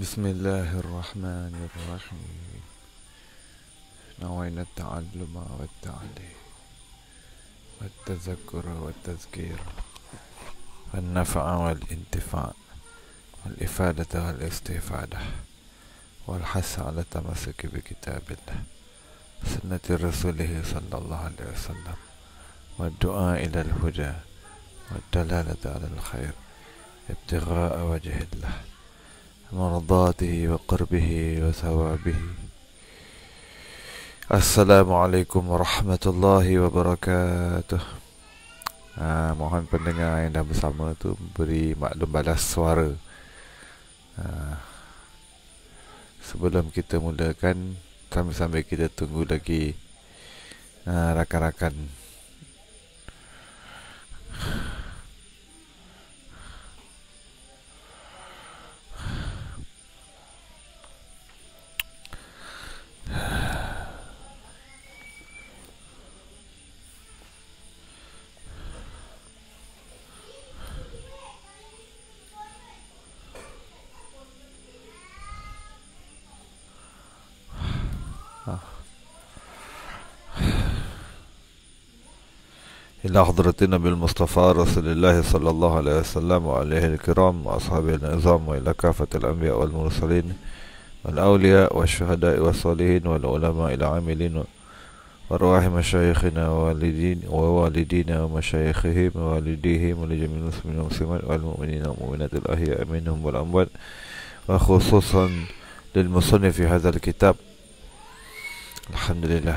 بسم الله الرحمن الرحيم نوينا التعلم والتعليم والتذكر والتذكير والنفع والانتفاع والإفادة والاستفادة والحث على التمسك بكتاب الله سنة رسوله صلى الله عليه وسلم والدعاء إلى الهدى والدلالة على الخير ابتغاء وجه الله مرضاته وقربه وثوابه السلام عليكم ورحمة الله وبركاته ha, mohon pendengar yang dah bersama tu beri maklum balas suara ha, sebelum kita mulakan sambil-sambil kita tunggu lagi rakan-rakan ha, إلى حضرة النبي المصطفى رسول الله صلى الله عليه وسلم وعليه الكرام وأصحابه النظام وإلى كافة الأنبياء والمرسلين والأولياء والشهداء والصالحين والعلماء العاملين وأرواح مشايخنا ووالدين ووالدينا ومشايخهم ووالديهم ولجميع المسلمين والمسلمات والمؤمنين والمؤمنات الأحياء منهم والأموات وخصوصا للمصنف في هذا الكتاب الحمد لله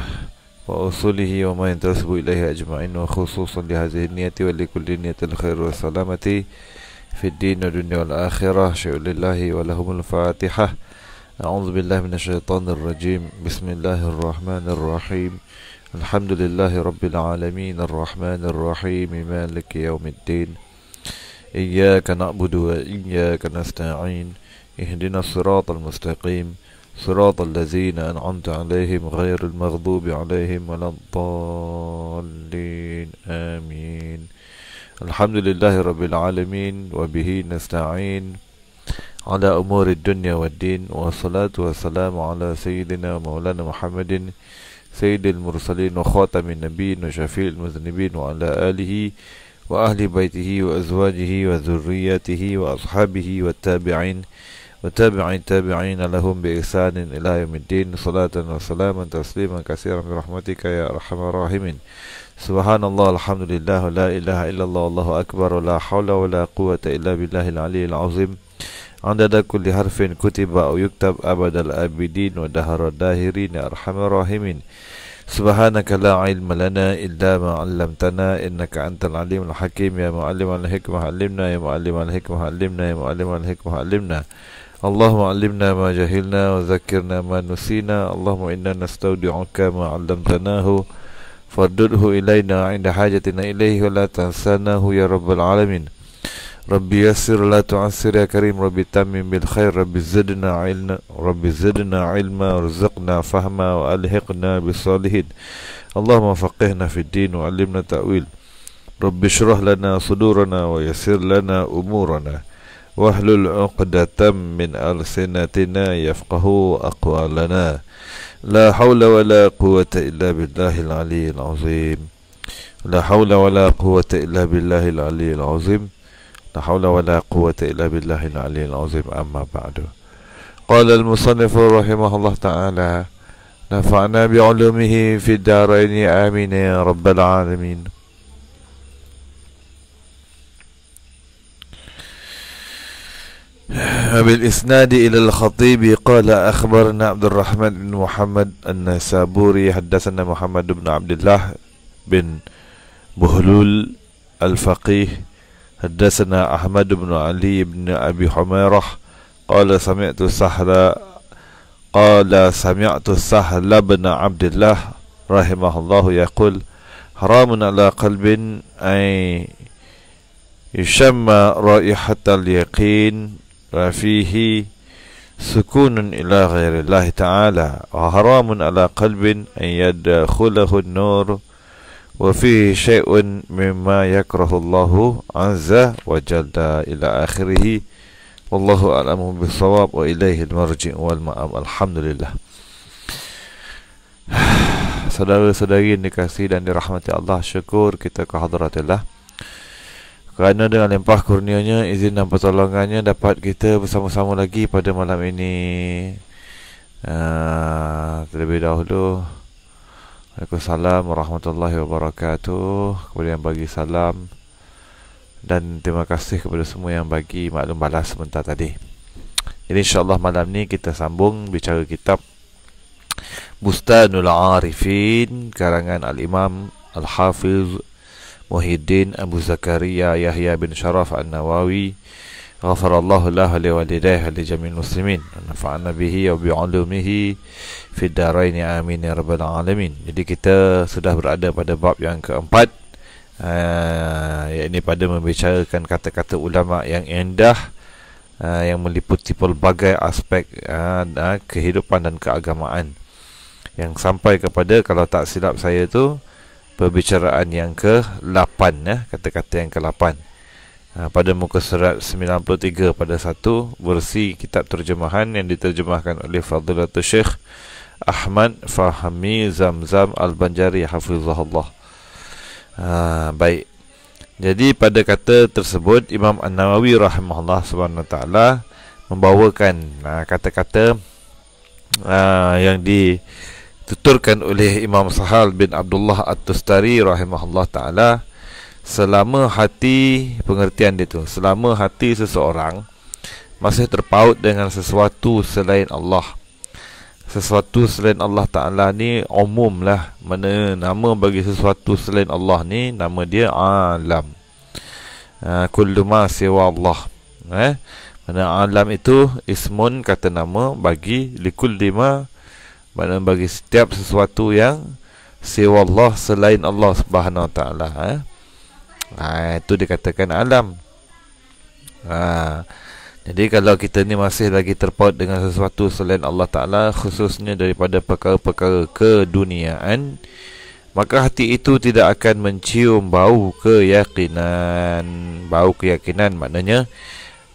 وأصوله وما ينتسب إليه أجمعين وخصوصا لهذه النية ولكل نية الخير والسلامة في الدين والدنيا والآخرة شيء لله ولهم الفاتحة أعوذ بالله من الشيطان الرجيم بسم الله الرحمن الرحيم الحمد لله رب العالمين الرحمن الرحيم مالك يوم الدين إياك نعبد وإياك نستعين اهدنا الصراط المستقيم صراط الذين أنعمت عليهم غير المغضوب عليهم ولا الضالين آمين الحمد لله رب العالمين وبه نستعين على أمور الدنيا والدين والصلاة والسلام على سيدنا مولانا محمد سيد المرسلين وخاتم النبيين وشفيع المذنبين وعلى آله وأهل بيته وأزواجه وذريته وأصحابه والتابعين وتابع تابعين لهم بإحسان إلى يوم الدين صلاة وسلاما تسليما كثيرا برحمتك يا أرحم الراحمين سبحان الله الحمد لله لا إله إلا الله الله أكبر ولا حول ولا قوة إلا بالله العلي العظيم عدد كل حرف كتب أو يكتب أبد الآبدين ودهر الداهرين يا أرحم الراحمين سبحانك لا علم لنا إلا ما علمتنا إنك أنت العليم الحكيم يا معلم الحكمة علمنا يا معلم الحكمة علمنا يا معلم الحكمة علمنا, يا معلم الحكمة علمنا اللهم علمنا ما جهلنا وذكرنا ما نسينا اللهم إنا نستودعك ما علمتناه فردده إلينا عند حاجتنا إليه ولا تنساناه يا رب العالمين ربي يسر لا تعسر يا كريم ربي تمم بالخير ربي زدنا علما ربي زدنا علما وارزقنا فهما وألحقنا بالصالحين اللهم فقهنا في الدين وعلمنا تأويل رب اشرح لنا صدورنا ويسر لنا أمورنا واحلل عقدة من ألسنتنا يفقه أقوالنا لا حول ولا قوة إلا بالله العلي العظيم لا حول ولا قوة إلا بالله العلي العظيم لا حول ولا قوة إلا بالله العلي العظيم أما بعد قال المصنف رحمه الله تعالى نفعنا بعلومه في الدارين آمين يا رب العالمين بالإسناد إلى الخطيب قال أخبرنا عبد الرحمن بن محمد النسابوري حدثنا محمد بن عبد الله بن بهلول الفقيه حدثنا أحمد بن علي بن أبي حميرة قال سمعت سهل قال سمعت سهل بن عبد الله رحمه الله يقول حرام على قلب أن يشم رائحة اليقين ففيه سكون إلى غير الله تعالى وحرام على قلب أن يدخله النور وفيه شيء مما يكره الله عز وجل إلى آخره والله أعلم بالصواب وإليه المرجع والمآب الحمد لله Saudara-saudari yang dikasih dan dirahmati Allah Syukur kita ke Kerana dengan lempah kurnianya, izin dan pertolongannya dapat kita bersama-sama lagi pada malam ini. Uh, terlebih dahulu, Assalamualaikum warahmatullahi wabarakatuh. Kepada yang bagi salam dan terima kasih kepada semua yang bagi maklum balas sebentar tadi. Jadi Allah malam ni kita sambung bicara kitab Bustanul Arifin karangan Al-Imam Al-Hafiz Muhyiddin Abu Zakaria Yahya bin Sharaf al Nawawi غفر الله له ولوالديه ولجميع المسلمين ونفعنا به وبعلومه في الدارين آمين يا رب العالمين jadi kita sudah berada pada bab yang keempat uh, yakni pada membicarakan kata-kata ulama yang indah uh, yang meliputi pelbagai aspek uh, uh, kehidupan dan keagamaan yang sampai kepada kalau tak silap saya tu perbicaraan yang ke-8 ya, eh, kata-kata yang ke-8. Ah, pada muka surat 93 pada 1 versi kitab terjemahan yang diterjemahkan oleh Fadlatul Syekh Ahmad Fahmi Zamzam Al-Banjari hafizahullah. Ha, baik. Jadi pada kata tersebut Imam An-Nawawi rahimahullah subhanahu wa taala membawakan ha, kata-kata ha, yang di Tuturkan oleh Imam Sahal bin Abdullah At-Tustari rahimahullah ta'ala Selama hati pengertian dia tu Selama hati seseorang Masih terpaut dengan sesuatu selain Allah Sesuatu selain Allah Ta'ala ni umum lah Mana nama bagi sesuatu selain Allah ni Nama dia Alam ha, Kullu ma siwa Allah eh? Mana Alam itu ismun kata nama bagi likul lima Maknanya bagi setiap sesuatu yang sewa Allah selain Allah Subhanahu Wa Taala. Ha? Ha, itu dikatakan alam. Ha. Jadi kalau kita ni masih lagi terpaut dengan sesuatu selain Allah Taala khususnya daripada perkara-perkara keduniaan maka hati itu tidak akan mencium bau keyakinan bau keyakinan maknanya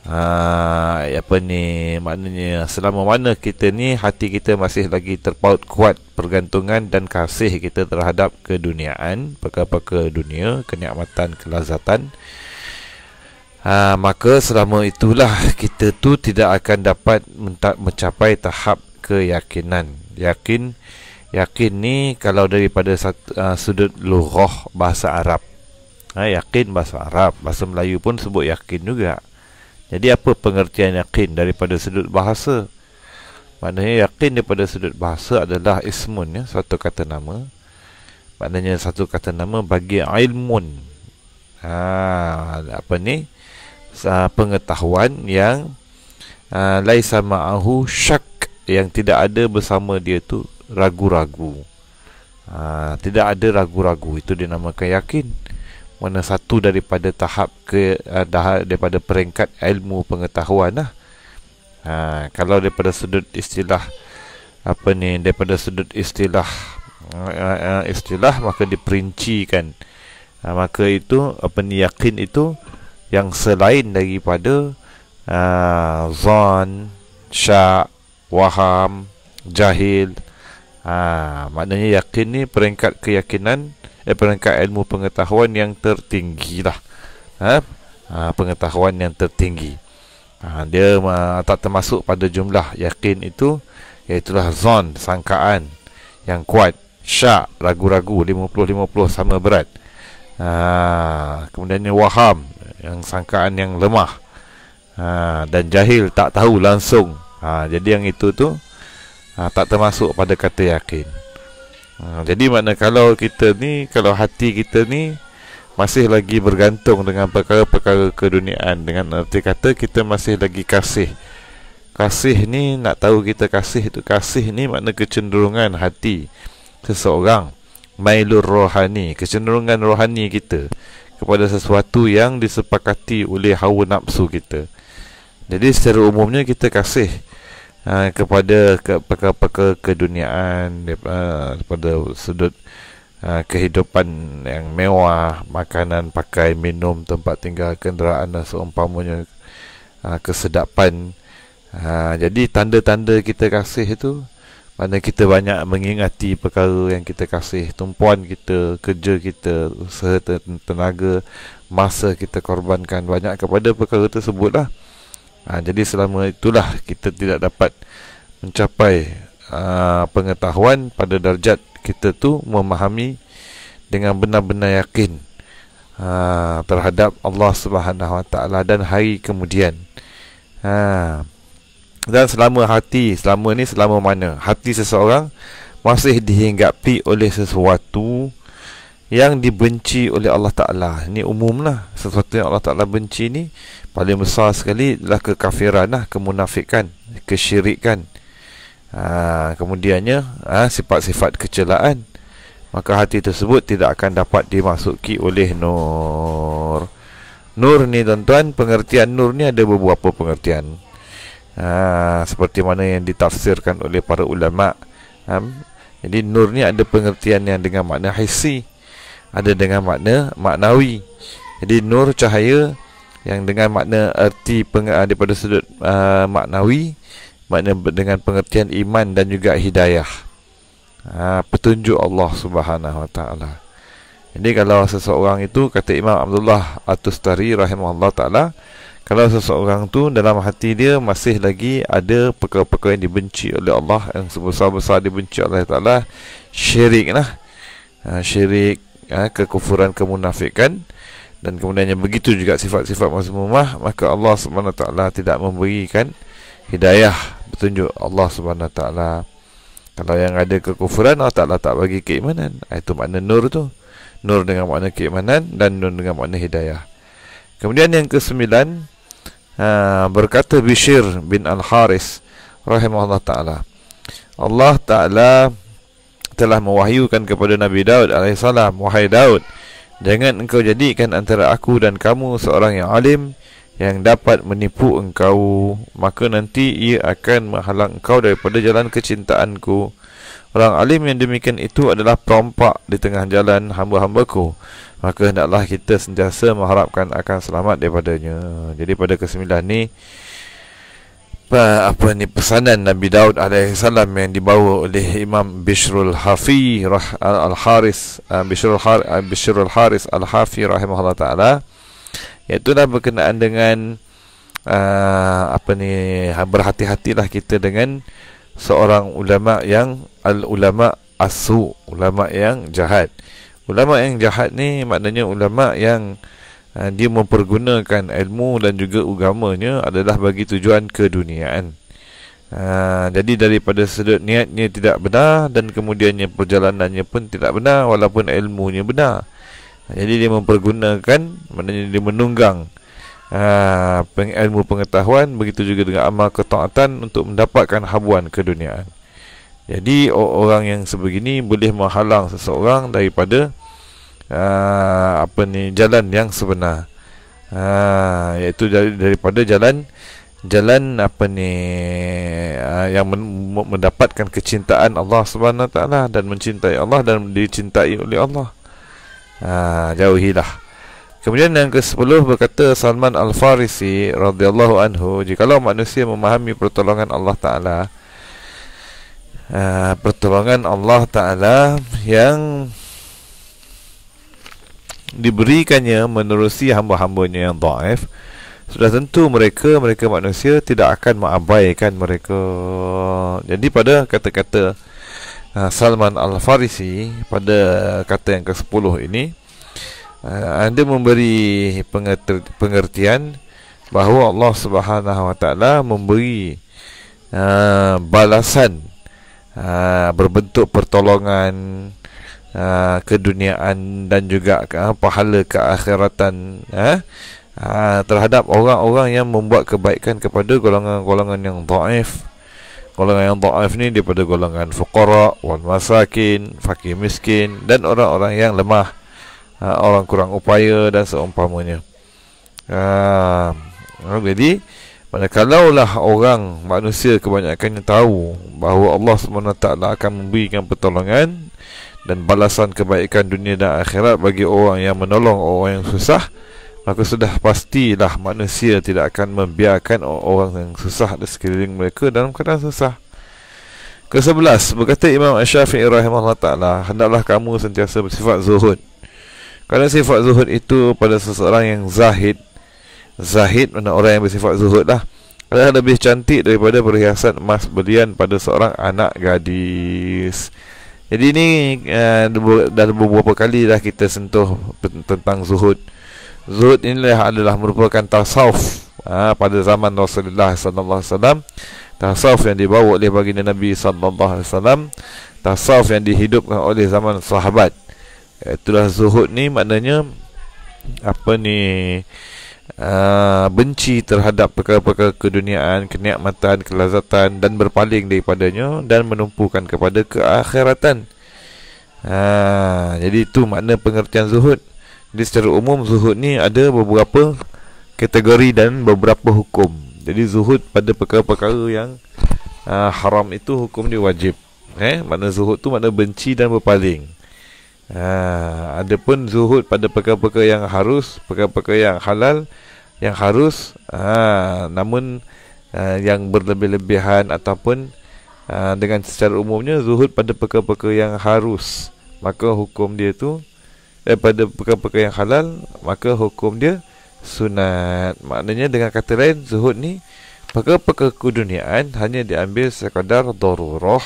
Ha, apa ni maknanya selama mana kita ni hati kita masih lagi terpaut kuat pergantungan dan kasih kita terhadap keduniaan perkara-perkara dunia kenikmatan kelazatan ha, maka selama itulah kita tu tidak akan dapat mencapai tahap keyakinan yakin yakin ni kalau daripada satu, uh, ah, sudut lughah bahasa Arab ha, yakin bahasa Arab bahasa Melayu pun sebut yakin juga jadi apa pengertian yakin daripada sudut bahasa? Maknanya yakin daripada sudut bahasa adalah ismun ya, satu kata nama. Maknanya satu kata nama bagi ilmun. Ha, apa ni? pengetahuan yang uh, laisa ma'ahu syak yang tidak ada bersama dia tu ragu-ragu. Ha, tidak ada ragu-ragu itu dinamakan yakin mana satu daripada tahap ke uh, dah daripada peringkat ilmu pengetahuan lah. Uh, kalau daripada sudut istilah apa ni daripada sudut istilah uh, uh, istilah maka diperincikan uh, maka itu apa ni yakin itu yang selain daripada uh, zon syak waham jahil uh, maknanya yakin ni peringkat keyakinan eh, peringkat ilmu pengetahuan yang tertinggi lah ha? Ha, pengetahuan yang tertinggi ha, dia ha, tak termasuk pada jumlah yakin itu iaitulah zon sangkaan yang kuat syak ragu-ragu 50-50 sama berat ha, kemudiannya waham yang sangkaan yang lemah ha, dan jahil tak tahu langsung ha, jadi yang itu tu ha, tak termasuk pada kata yakin Ha, jadi makna kalau kita ni kalau hati kita ni masih lagi bergantung dengan perkara-perkara keduniaan dengan erti kata kita masih lagi kasih kasih ni nak tahu kita kasih itu kasih ni makna kecenderungan hati seseorang mailur rohani kecenderungan rohani kita kepada sesuatu yang disepakati oleh hawa nafsu kita jadi secara umumnya kita kasih ha, kepada perkara-perkara ke, keduniaan daripada ha, sudut ha, kehidupan yang mewah makanan pakai minum tempat tinggal kenderaan dan seumpamanya ha, kesedapan ha, jadi tanda-tanda kita kasih itu mana kita banyak mengingati perkara yang kita kasih tumpuan kita kerja kita usaha tenaga masa kita korbankan banyak kepada perkara tersebutlah lah ha, Jadi selama itulah kita tidak dapat mencapai ha, pengetahuan pada darjat kita tu memahami dengan benar-benar yakin ha, terhadap Allah Subhanahu Wa Taala dan hari kemudian. Ha, dan selama hati, selama ni selama mana hati seseorang masih dihinggapi oleh sesuatu yang dibenci oleh Allah Ta'ala Ini umumlah Sesuatu yang Allah Ta'ala benci ni Paling besar sekali adalah kekafiran lah Kemunafikan Kesyirikan ha, Kemudiannya ha, Sifat-sifat kecelaan Maka hati tersebut tidak akan dapat dimasuki oleh nur Nur ni tuan-tuan Pengertian nur ni ada beberapa pengertian ha, Seperti mana yang ditafsirkan oleh para ulama' ha, jadi nur ni ada pengertian yang dengan makna hissi ada dengan makna maknawi. Jadi nur cahaya yang dengan makna erti peng, uh, daripada sudut uh, maknawi makna dengan pengertian iman dan juga hidayah. Ha, petunjuk Allah Subhanahu Wa Taala. Jadi kalau seseorang itu kata Imam Abdullah At-Tustari rahimahullah taala kalau seseorang tu dalam hati dia masih lagi ada perkara-perkara yang dibenci oleh Allah yang sebesar-besar dibenci oleh Allah taala syirik lah. Ha, syirik ya, kekufuran kemunafikan dan kemudiannya begitu juga sifat-sifat mazmumah maka Allah Subhanahu taala tidak memberikan hidayah petunjuk Allah Subhanahu taala kalau yang ada kekufuran Allah Taala tak bagi keimanan ha, itu makna nur tu nur dengan makna keimanan dan nur dengan makna hidayah kemudian yang kesembilan ha, berkata Bishr bin Al Haris rahimahullah taala Allah Ta'ala ta telah mewahyukan kepada Nabi Daud AS Wahai Daud Jangan engkau jadikan antara aku dan kamu seorang yang alim Yang dapat menipu engkau Maka nanti ia akan menghalang engkau daripada jalan kecintaanku Orang alim yang demikian itu adalah perompak di tengah jalan hamba-hambaku Maka hendaklah kita sentiasa mengharapkan akan selamat daripadanya Jadi pada kesembilan ini apa ni pesanan Nabi Daud alaihissalam yang dibawa oleh Imam Bishrul Hafi al Haris eh, Bishrul Har eh, Bishrul Haris al Hafi rahimahullah taala iaitu dah berkenaan dengan uh, apa ni berhati-hatilah kita dengan seorang ulama yang al ulama asu ulama yang jahat ulama yang jahat ni maknanya ulama yang Ha, dia mempergunakan ilmu dan juga agamanya adalah bagi tujuan keduniaan. Ha, jadi daripada sudut niatnya tidak benar dan kemudiannya perjalanannya pun tidak benar walaupun ilmunya benar. Ha, jadi dia mempergunakan maknanya dia menunggang peng ilmu pengetahuan begitu juga dengan amal ketaatan untuk mendapatkan habuan keduniaan. Jadi orang yang sebegini boleh menghalang seseorang daripada Ah, apa ni jalan yang sebenar. Ha iaitu daripada jalan jalan apa ni ah, yang mendapatkan kecintaan Allah Subhanahu taala dan mencintai Allah dan dicintai oleh Allah. Ha jauhilah. Kemudian yang ke-10 berkata Salman Al-Farisi radhiyallahu anhu jikalau manusia memahami pertolongan Allah taala Uh, pertolongan Allah Ta'ala Yang diberikannya menerusi hamba-hambanya yang daif sudah tentu mereka mereka manusia tidak akan mengabaikan mereka jadi pada kata-kata uh, Salman Al-Farisi pada kata yang ke-10 ini anda uh, memberi pengertian bahawa Allah Subhanahu Wa Taala memberi uh, balasan berbentuk pertolongan ha, keduniaan dan juga ha, pahala keakhiratan ha, ha, terhadap orang-orang yang membuat kebaikan kepada golongan-golongan yang dhaif golongan yang dhaif ni daripada golongan fuqara wal masakin fakir miskin dan orang-orang yang lemah ha, orang kurang upaya dan seumpamanya ha, jadi pada kalaulah orang manusia kebanyakannya tahu bahawa Allah SWT akan memberikan pertolongan dan balasan kebaikan dunia dan akhirat bagi orang yang menolong orang yang susah maka sudah pastilah manusia tidak akan membiarkan orang yang susah di sekeliling mereka dalam keadaan susah Kesebelas, berkata Imam Ash-Syafi'i rahimahullah ta'ala, hendaklah kamu sentiasa bersifat zuhud. Kerana sifat zuhud itu pada seseorang yang zahid, zahid mana orang yang bersifat zuhud lah, adalah lebih cantik daripada perhiasan emas belian pada seorang anak gadis. Jadi ni uh, dah beberapa kali dah kita sentuh tentang zuhud. Zuhud ini adalah merupakan tasawuf uh, pada zaman Rasulullah sallallahu alaihi wasallam. Tasawuf yang dibawa oleh baginda Nabi sallallahu alaihi wasallam, tasawuf yang dihidupkan oleh zaman sahabat. Itulah zuhud ni maknanya apa ni uh, Ah, benci terhadap perkara-perkara keduniaan, kenikmatan, kelazatan dan berpaling daripadanya dan menumpukan kepada keakhiratan. Ha, jadi itu makna pengertian zuhud. Jadi secara umum zuhud ni ada beberapa kategori dan beberapa hukum. Jadi zuhud pada perkara-perkara yang uh, haram itu hukum dia wajib. Eh, makna zuhud tu makna benci dan berpaling. Ha, ada pun zuhud pada perkara-perkara yang harus perkara-perkara yang halal yang harus ha, namun ha, yang berlebih-lebihan ataupun ha, dengan secara umumnya zuhud pada perkara-perkara yang harus maka hukum dia tu eh, pada perkara-perkara yang halal maka hukum dia sunat maknanya dengan kata lain zuhud ni perkara-perkara keduniaan hanya diambil sekadar darurah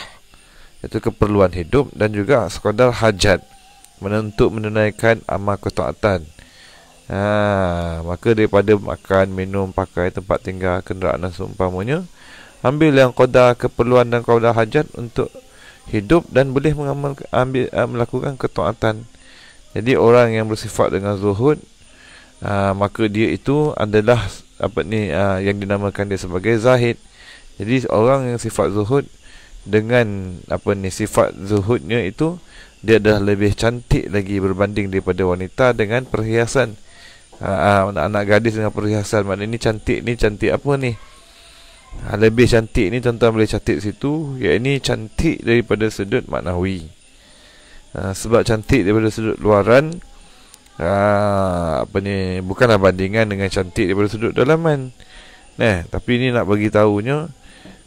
itu keperluan hidup dan juga sekadar hajat untuk menunaikan amal ketaatan. Ha, maka daripada makan, minum, pakai, tempat tinggal, kenderaan dan seumpamanya, ambil yang qadar keperluan dan qadar hajat untuk hidup dan boleh mengambil, ambil, eh, melakukan ketuaatan. Jadi orang yang bersifat dengan zuhud ha, maka dia itu adalah apa ni ha, yang dinamakan dia sebagai zahid. Jadi orang yang sifat zuhud dengan apa ni sifat zuhudnya itu dia dah lebih cantik lagi berbanding daripada wanita dengan perhiasan anak-anak ha, ha, gadis dengan perhiasan maknanya ni cantik ni cantik apa ni ha, lebih cantik ni tuan-tuan boleh cantik situ ya ini cantik daripada sudut maknawi sebab cantik daripada sudut luaran apa ni bukanlah bandingan dengan cantik daripada sudut dalaman nah tapi ini nak bagi tahunya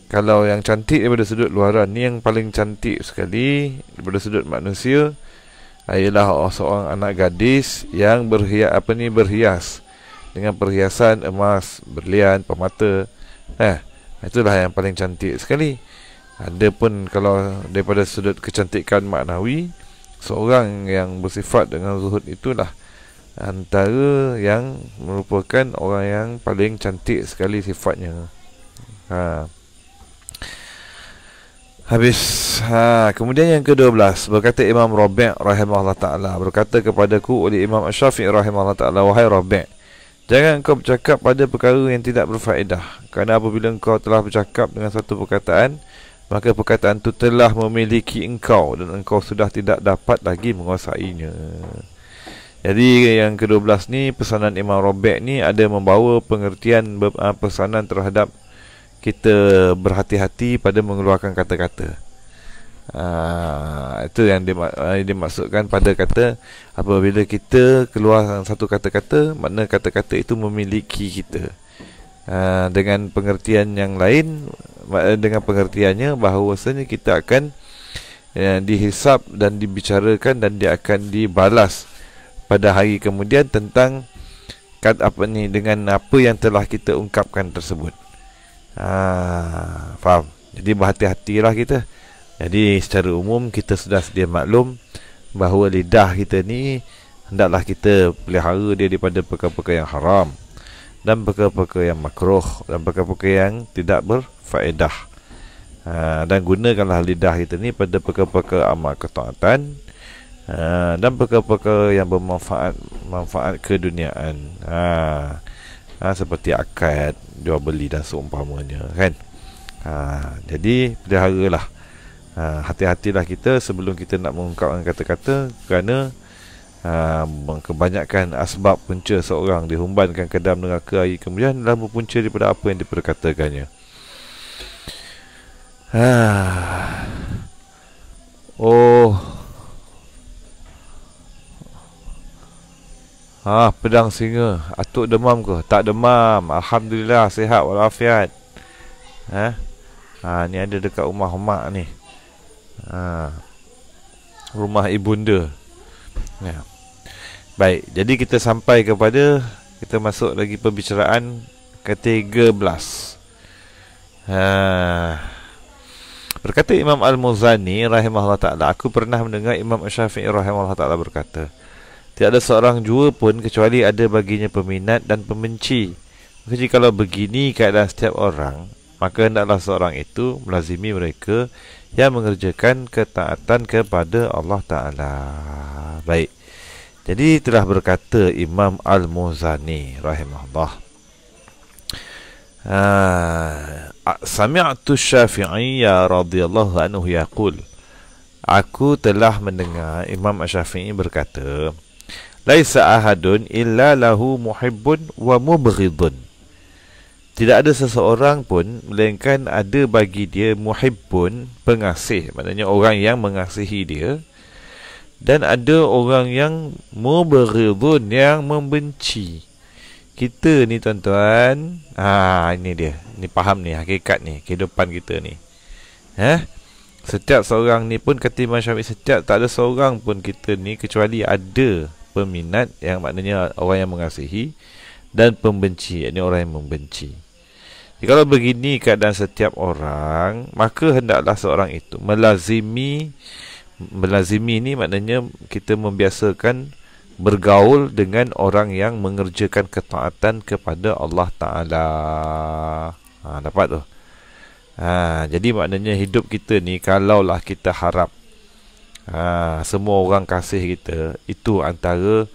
kalau yang cantik daripada sudut luaran ni yang paling cantik sekali daripada sudut manusia ialah seorang anak gadis yang berhias apa ni berhias dengan perhiasan emas, berlian, permata. nah Eh, itulah yang paling cantik sekali. Ada pun kalau daripada sudut kecantikan maknawi, seorang yang bersifat dengan zuhud itulah antara yang merupakan orang yang paling cantik sekali sifatnya. Ha. Habis ha, Kemudian yang ke-12 Berkata Imam Rabi' rahimahullah ta'ala Berkata kepadaku oleh Imam Ash-Shafi' rahimahullah ta'ala Wahai Rabi' Jangan engkau bercakap pada perkara yang tidak berfaedah Kerana apabila engkau telah bercakap dengan satu perkataan Maka perkataan itu telah memiliki engkau Dan engkau sudah tidak dapat lagi menguasainya Jadi yang ke-12 ni Pesanan Imam Rabi' ni ada membawa pengertian ah, Pesanan terhadap kita berhati-hati pada mengeluarkan kata-kata. Uh, itu yang dia, uh, dia maksudkan pada kata apabila kita keluar satu kata-kata, makna kata-kata itu memiliki kita. Uh, dengan pengertian yang lain, eh, dengan pengertiannya bahawasanya kita akan uh, dihisap dan dibicarakan dan dia akan dibalas pada hari kemudian tentang kat apa ni dengan apa yang telah kita ungkapkan tersebut. Ah, faham. Jadi berhati-hatilah kita. Jadi secara umum kita sudah sedia maklum bahawa lidah kita ni hendaklah kita pelihara dia daripada perkara-perkara yang haram dan perkara-perkara yang makruh dan perkara-perkara yang tidak berfaedah. Ha, dan gunakanlah lidah kita ni pada perkara-perkara amal ketaatan ha, dan perkara-perkara yang bermanfaat manfaat keduniaan. Ha, ha, Seperti akad Jual beli dan seumpamanya kan? ha, Jadi Perihara lah ha, ah, Hati-hatilah kita sebelum kita nak mengungkapkan kata-kata Kerana ha, Kebanyakan asbab punca seorang Dihumbankan ke dalam neraka hari kemudian Dalam berpunca daripada apa yang diperkatakannya Haa Ha, pedang singa. Atuk demam ke? Tak demam. Alhamdulillah sihat walafiat. Eh? Ha, ni ada dekat rumah mak ni. Ha. Rumah ibunda. Ya. Baik, jadi kita sampai kepada kita masuk lagi pembicaraan ke-13. Ha. Berkata Imam Al-Muzani rahimahullah taala, aku pernah mendengar Imam Syafi'i rahimahullah taala berkata, Tiada ada seorang jua pun kecuali ada baginya peminat dan pembenci. Maka jika begini keadaan setiap orang, maka hendaklah seorang itu melazimi mereka yang mengerjakan ketaatan kepada Allah Ta'ala. Baik. Jadi telah berkata Imam Al-Muzani rahimahullah. Ah, Sami'atu syafi'iyya radhiyallahu anhu yaqul. Aku telah mendengar Imam Syafi'i berkata, laisa ahadun illa lahu muhibbun wa mubghidun tidak ada seseorang pun melainkan ada bagi dia muhibbun pengasih maknanya orang yang mengasihi dia dan ada orang yang mubghidun yang membenci kita ni tuan-tuan ha ini dia ni faham ni hakikat ni kehidupan kita ni eh setiap seorang ni pun kata Imam Syafiq setiap tak ada seorang pun kita ni kecuali ada peminat yang maknanya orang yang mengasihi dan pembenci ini orang yang membenci. Jadi, kalau begini keadaan setiap orang, maka hendaklah seorang itu melazimi melazimi ini maknanya kita membiasakan bergaul dengan orang yang mengerjakan ketaatan kepada Allah Taala. Ha, dapat tu. Ha, jadi maknanya hidup kita ni kalaulah kita harap ha, Semua orang kasih kita Itu antara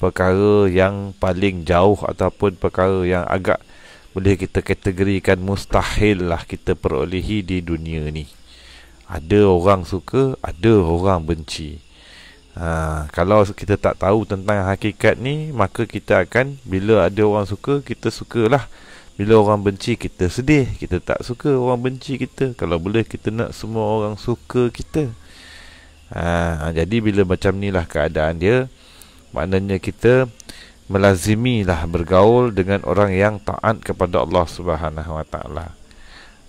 perkara yang paling jauh Ataupun perkara yang agak boleh kita kategorikan mustahil lah kita perolehi di dunia ni Ada orang suka, ada orang benci ha, Kalau kita tak tahu tentang hakikat ni Maka kita akan bila ada orang suka, kita sukalah bila orang benci kita sedih Kita tak suka orang benci kita Kalau boleh kita nak semua orang suka kita ha, Jadi bila macam ni lah keadaan dia Maknanya kita Melazimilah bergaul dengan orang yang taat kepada Allah Subhanahu Wa Taala.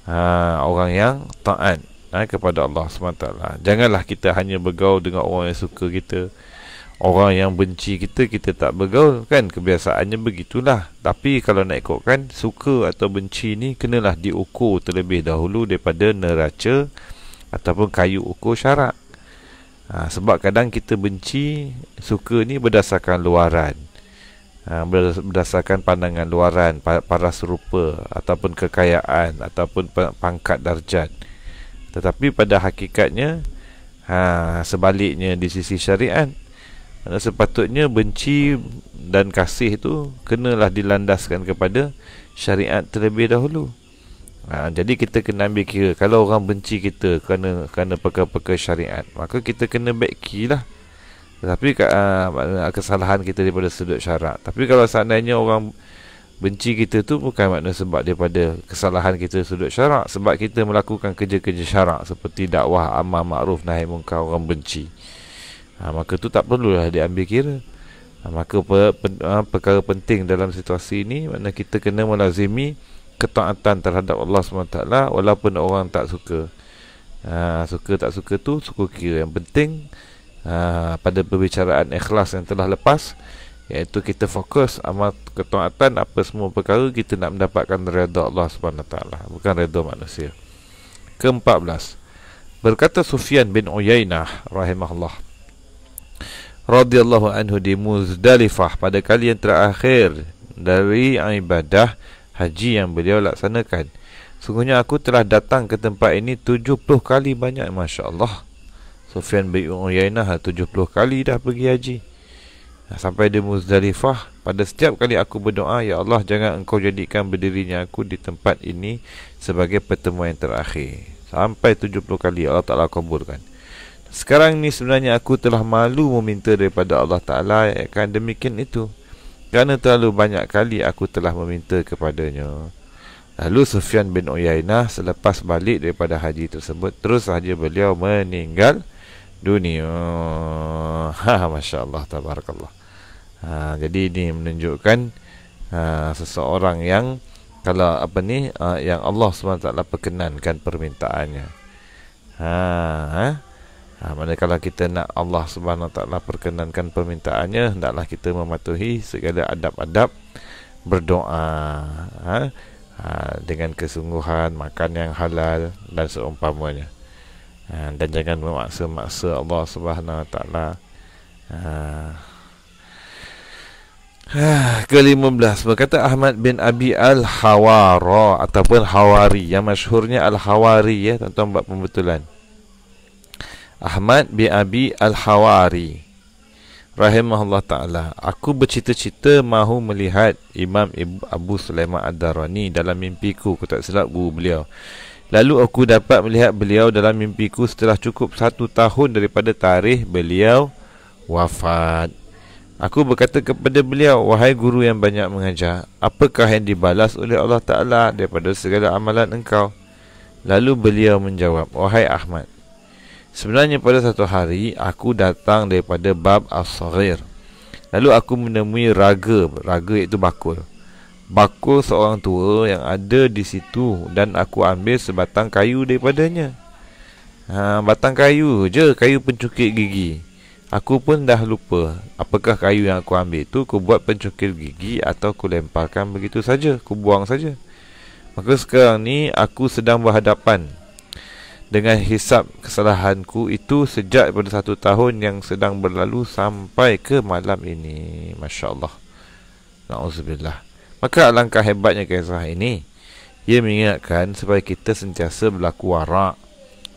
Ha, orang yang taat ha, kepada Allah Subhanahu SWT Janganlah kita hanya bergaul dengan orang yang suka kita Orang yang benci kita, kita tak bergaul kan Kebiasaannya begitulah Tapi kalau nak ikutkan, suka atau benci ni Kenalah diukur terlebih dahulu daripada neraca Ataupun kayu ukur syarat ha, Sebab kadang kita benci Suka ni berdasarkan luaran ha, Berdasarkan pandangan luaran Paras rupa Ataupun kekayaan Ataupun pangkat darjat Tetapi pada hakikatnya ha, Sebaliknya di sisi syariat Sepatutnya benci dan kasih itu Kenalah dilandaskan kepada syariat terlebih dahulu Ha, jadi kita kena ambil kira kalau orang benci kita kerana kerana perkara-perkara syariat, maka kita kena backki lah. Tapi uh, kesalahan kita daripada sudut syarat. Tapi kalau seandainya orang benci kita tu bukan makna sebab daripada kesalahan kita sudut syarat, sebab kita melakukan kerja-kerja syarat seperti dakwah amar makruf nahi mungkar orang benci. Ha, maka tu tak perlulah diambil kira. Ha, maka pe, pe, ha, perkara penting dalam situasi ini makna kita kena melazimi ketaatan terhadap Allah SWT walaupun orang tak suka ha, suka tak suka tu suku kira yang penting ha, pada perbicaraan ikhlas yang telah lepas iaitu kita fokus amal ketaatan apa semua perkara kita nak mendapatkan reda Allah SWT bukan reda manusia ke belas berkata Sufyan bin Uyainah rahimahullah radhiyallahu anhu di Muzdalifah pada kali yang terakhir dari ibadah haji yang beliau laksanakan. Sungguhnya aku telah datang ke tempat ini 70 kali banyak Masya Allah Sufyan bin Uyainah 70 lah kali dah pergi haji Sampai di Muzdalifah Pada setiap kali aku berdoa Ya Allah jangan engkau jadikan berdirinya aku di tempat ini Sebagai pertemuan yang terakhir Sampai 70 kali Allah Ta'ala kuburkan Sekarang ni sebenarnya aku telah malu meminta daripada Allah Ta'ala Kan demikian itu kerana terlalu banyak kali aku telah meminta kepadanya Lalu Sufyan bin Uyainah selepas balik daripada haji tersebut Terus saja beliau meninggal dunia ha, Masya Allah Tabarakallah ha, Jadi ini menunjukkan ha, Seseorang yang Kalau apa ni ha, Yang Allah SWT perkenankan permintaannya Ha, ha? ha, Manakala kita nak Allah subhanahu taala perkenankan permintaannya Hendaklah kita mematuhi segala adab-adab berdoa ha? Ha, Dengan kesungguhan, makan yang halal dan seumpamanya ha, Dan jangan memaksa-maksa Allah SWT taala. Ha. Ha, kelima belas, berkata Ahmad bin Abi Al-Hawara ataupun Hawari yang masyhurnya Al-Hawari ya tuan-tuan pembetulan. Ahmad bin Abi Al-Hawari Rahimahullah Ta'ala Aku bercita-cita mahu melihat Imam Abu Sulaiman Ad-Darani dalam mimpiku Aku tak silap guru beliau Lalu aku dapat melihat beliau dalam mimpiku setelah cukup satu tahun daripada tarikh beliau wafat Aku berkata kepada beliau Wahai guru yang banyak mengajar Apakah yang dibalas oleh Allah Ta'ala daripada segala amalan engkau Lalu beliau menjawab Wahai Ahmad Sebenarnya pada satu hari aku datang daripada bab Asrir. Lalu aku menemui raga, raga iaitu bakul. Bakul seorang tua yang ada di situ dan aku ambil sebatang kayu daripadanya. Ha, batang kayu je, kayu pencukik gigi. Aku pun dah lupa apakah kayu yang aku ambil tu aku buat pencukil gigi atau aku lemparkan begitu saja, aku buang saja. Maka sekarang ni aku sedang berhadapan dengan hisap kesalahanku itu sejak pada satu tahun yang sedang berlalu sampai ke malam ini. Masya Allah. Na'udzubillah. Maka alangkah hebatnya kisah ini. Ia mengingatkan supaya kita sentiasa berlaku warak.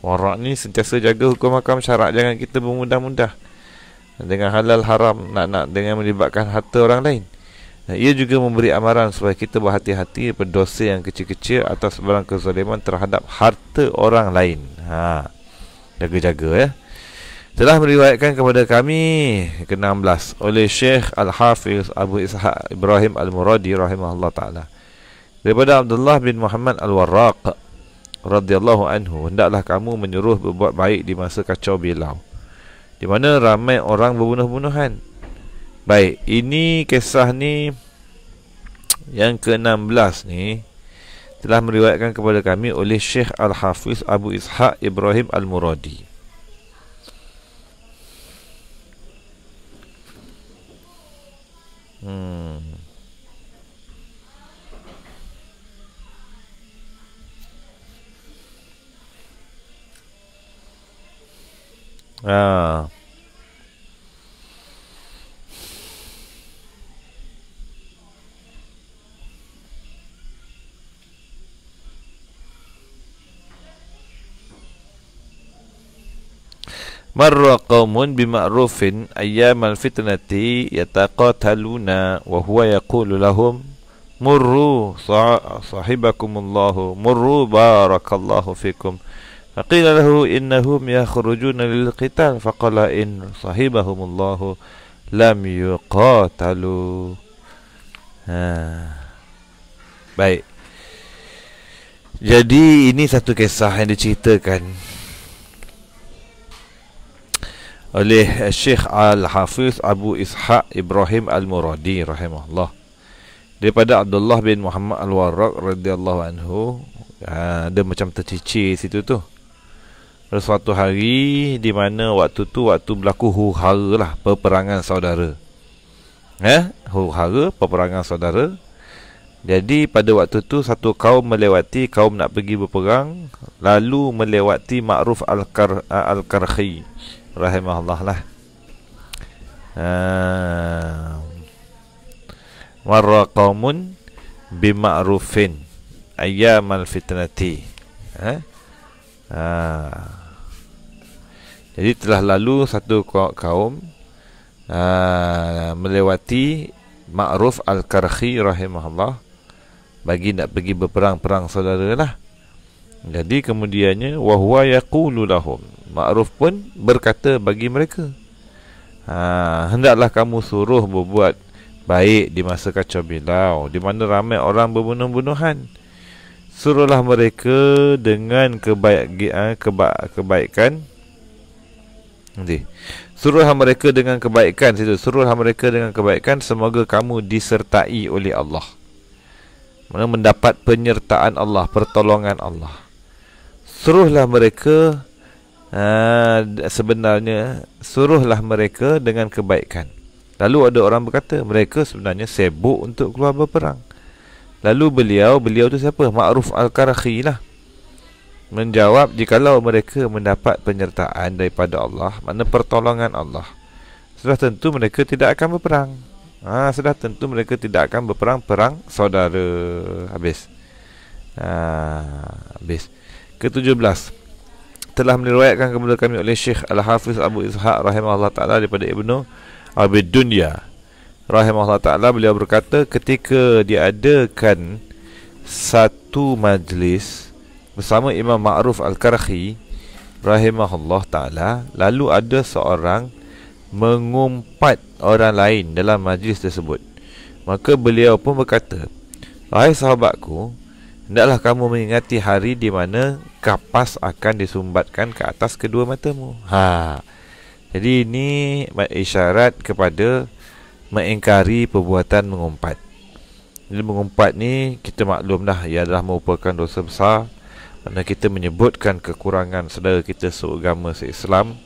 Warak ni sentiasa jaga hukum makam syarak. Jangan kita bermudah-mudah. Dengan halal haram. Nak-nak dengan melibatkan harta orang lain. Dan ia juga memberi amaran supaya kita berhati-hati daripada dosa yang kecil-kecil atas barang kezaliman terhadap harta orang lain. Ha. Jaga-jaga ya. Telah meriwayatkan kepada kami ke-16 oleh Syekh Al-Hafiz Abu Ishaq Ibrahim Al-Muradi rahimahullah taala. Daripada Abdullah bin Muhammad Al-Warraq radhiyallahu anhu, hendaklah kamu menyuruh berbuat baik di masa kacau bilau. Di mana ramai orang berbunuh-bunuhan Baik, ini kisah ni yang ke-16 ni telah meriwayatkan kepada kami oleh Syekh Al-Hafiz Abu Ishaq Ibrahim Al-Muradi. Hmm. Ah. مر قوم بمعروف أيام الفتنة يتقاتلون وهو يقول لهم مروا صاحبكم الله مروا بارك الله فيكم فقيل له إنهم يخرجون للقتال فقال إن صاحبهم الله لم يقاتلوا ha. آه. Baik Jadi ini satu kisah yang diceritakan oleh eh, Syekh Al-Hafiz Abu Ishaq Ibrahim Al-Muradi rahimahullah daripada Abdullah bin Muhammad Al-Warraq radhiyallahu anhu ada ah, macam tercicir situ tu ada suatu hari di mana waktu tu waktu berlaku huhara lah peperangan saudara eh? huru-hara, peperangan saudara jadi pada waktu tu satu kaum melewati kaum nak pergi berperang lalu melewati Ma'ruf Al-Kar- Al-Karkhi rahimahullah lah. Warraqamun ehm, bima'rufin ayyamal fitnati. Eh? Ehm, jadi telah lalu satu kaum ehm, melewati ma'ruf al-karhi rahimahullah bagi nak pergi berperang-perang saudara lah. Jadi kemudiannya wahwa yaqulu lahum Ma'ruf pun berkata bagi mereka ha, Hendaklah kamu suruh berbuat baik di masa kacau bilau Di mana ramai orang berbunuh-bunuhan Suruhlah mereka dengan kebaik, keba, eh, keba, kebaikan Nanti. Suruhlah mereka dengan kebaikan situ. Suruhlah mereka dengan kebaikan Semoga kamu disertai oleh Allah Mana mendapat penyertaan Allah Pertolongan Allah Suruhlah mereka uh, sebenarnya suruhlah mereka dengan kebaikan. Lalu ada orang berkata mereka sebenarnya sibuk untuk keluar berperang. Lalu beliau, beliau tu siapa? Ma'ruf Al-Karakhi lah. Menjawab, jikalau mereka mendapat penyertaan daripada Allah, mana pertolongan Allah, sudah tentu mereka tidak akan berperang. Ha, sudah tentu mereka tidak akan berperang perang saudara. Habis. Ha, habis. Ketujuh belas telah meriwayatkan kepada kami oleh Syekh Al-Hafiz Abu Ishaq rahimahullah taala daripada Ibnu Abi Dunya rahimahullah taala beliau berkata ketika diadakan satu majlis bersama Imam Ma'ruf Al-Karhi rahimahullah taala lalu ada seorang mengumpat orang lain dalam majlis tersebut maka beliau pun berkata Hai sahabatku Hendaklah kamu mengingati hari di mana kapas akan disumbatkan ke atas kedua matamu. Ha. Jadi ini isyarat kepada mengingkari perbuatan mengumpat. Jadi mengumpat ni kita maklumlah ia adalah merupakan dosa besar mana kita menyebutkan kekurangan saudara kita seagama se-Islam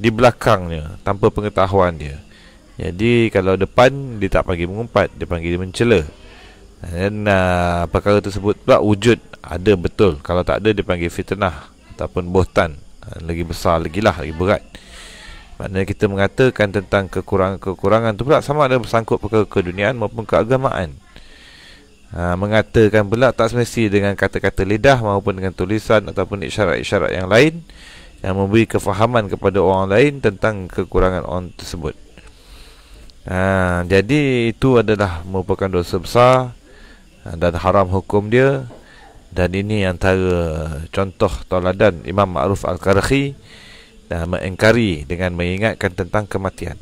di belakangnya tanpa pengetahuan dia. Jadi kalau depan dia tak panggil mengumpat, dia panggil mencela. Dan uh, perkara tersebut pula wujud ada betul Kalau tak ada dipanggil fitnah Ataupun bohtan uh, Lagi besar lagi lah lagi berat Maknanya kita mengatakan tentang kekurangan-kekurangan tu pula Sama ada bersangkut perkara keduniaan maupun keagamaan Ha, mengatakan pula tak semesti dengan kata-kata lidah maupun dengan tulisan ataupun isyarat-isyarat yang lain yang memberi kefahaman kepada orang lain tentang kekurangan orang tersebut. Ha, jadi itu adalah merupakan dosa besar Ah, dan haram hukum dia dan ini antara contoh toladan Imam Ma'ruf Al-Karakhi dan mengingkari dengan mengingatkan tentang kematian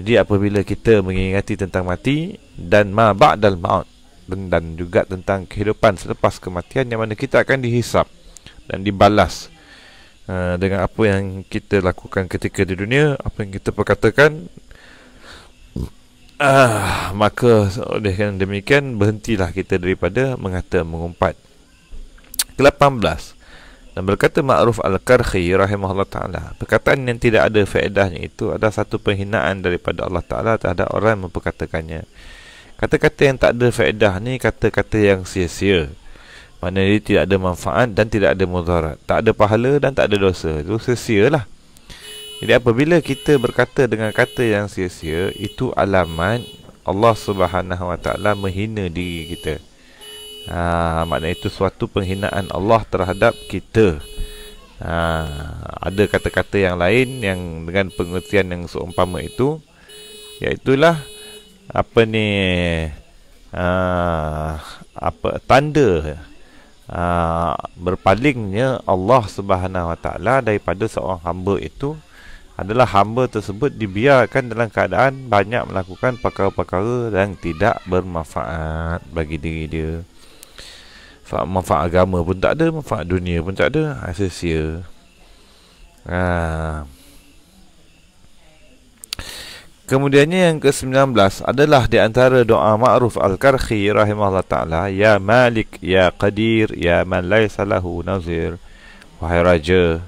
jadi apabila kita mengingati tentang mati dan ma ba'dal maut dan, dan juga tentang kehidupan selepas kematian yang mana kita akan dihisap dan dibalas ah, dengan apa yang kita lakukan ketika di dunia, apa yang kita perkatakan Uh, maka oleh kerana demikian berhentilah kita daripada mengata mengumpat. Ke-18 dan berkata Ma'ruf Al-Karhi rahimahullah taala, perkataan yang tidak ada faedahnya itu adalah satu penghinaan daripada Allah taala terhadap orang yang memperkatakannya. Kata-kata yang tak ada faedah ni kata-kata yang sia-sia. Maknanya dia tidak ada manfaat dan tidak ada mudarat. Tak ada pahala dan tak ada dosa. Itu sia-sialah. Jadi apabila kita berkata dengan kata yang sia-sia, itu alamat Allah Subhanahu Wa Taala menghina diri kita. Ha, makna itu suatu penghinaan Allah terhadap kita. Ha, ada kata-kata yang lain yang dengan pengertian yang seumpama itu iaitulah apa ni ha, apa tanda ha, berpalingnya Allah Subhanahu Wa Taala daripada seorang hamba itu adalah hamba tersebut dibiarkan dalam keadaan banyak melakukan perkara-perkara yang tidak bermanfaat bagi diri dia. Manfaat agama pun tak ada, manfaat dunia pun tak ada, asasia. Ha, ha. Kemudiannya yang ke-19 adalah di antara doa ma'ruf al-karhi rahimahullah ta'ala Ya Malik, Ya Qadir, Ya Man Laisalahu Nazir Wahai Raja,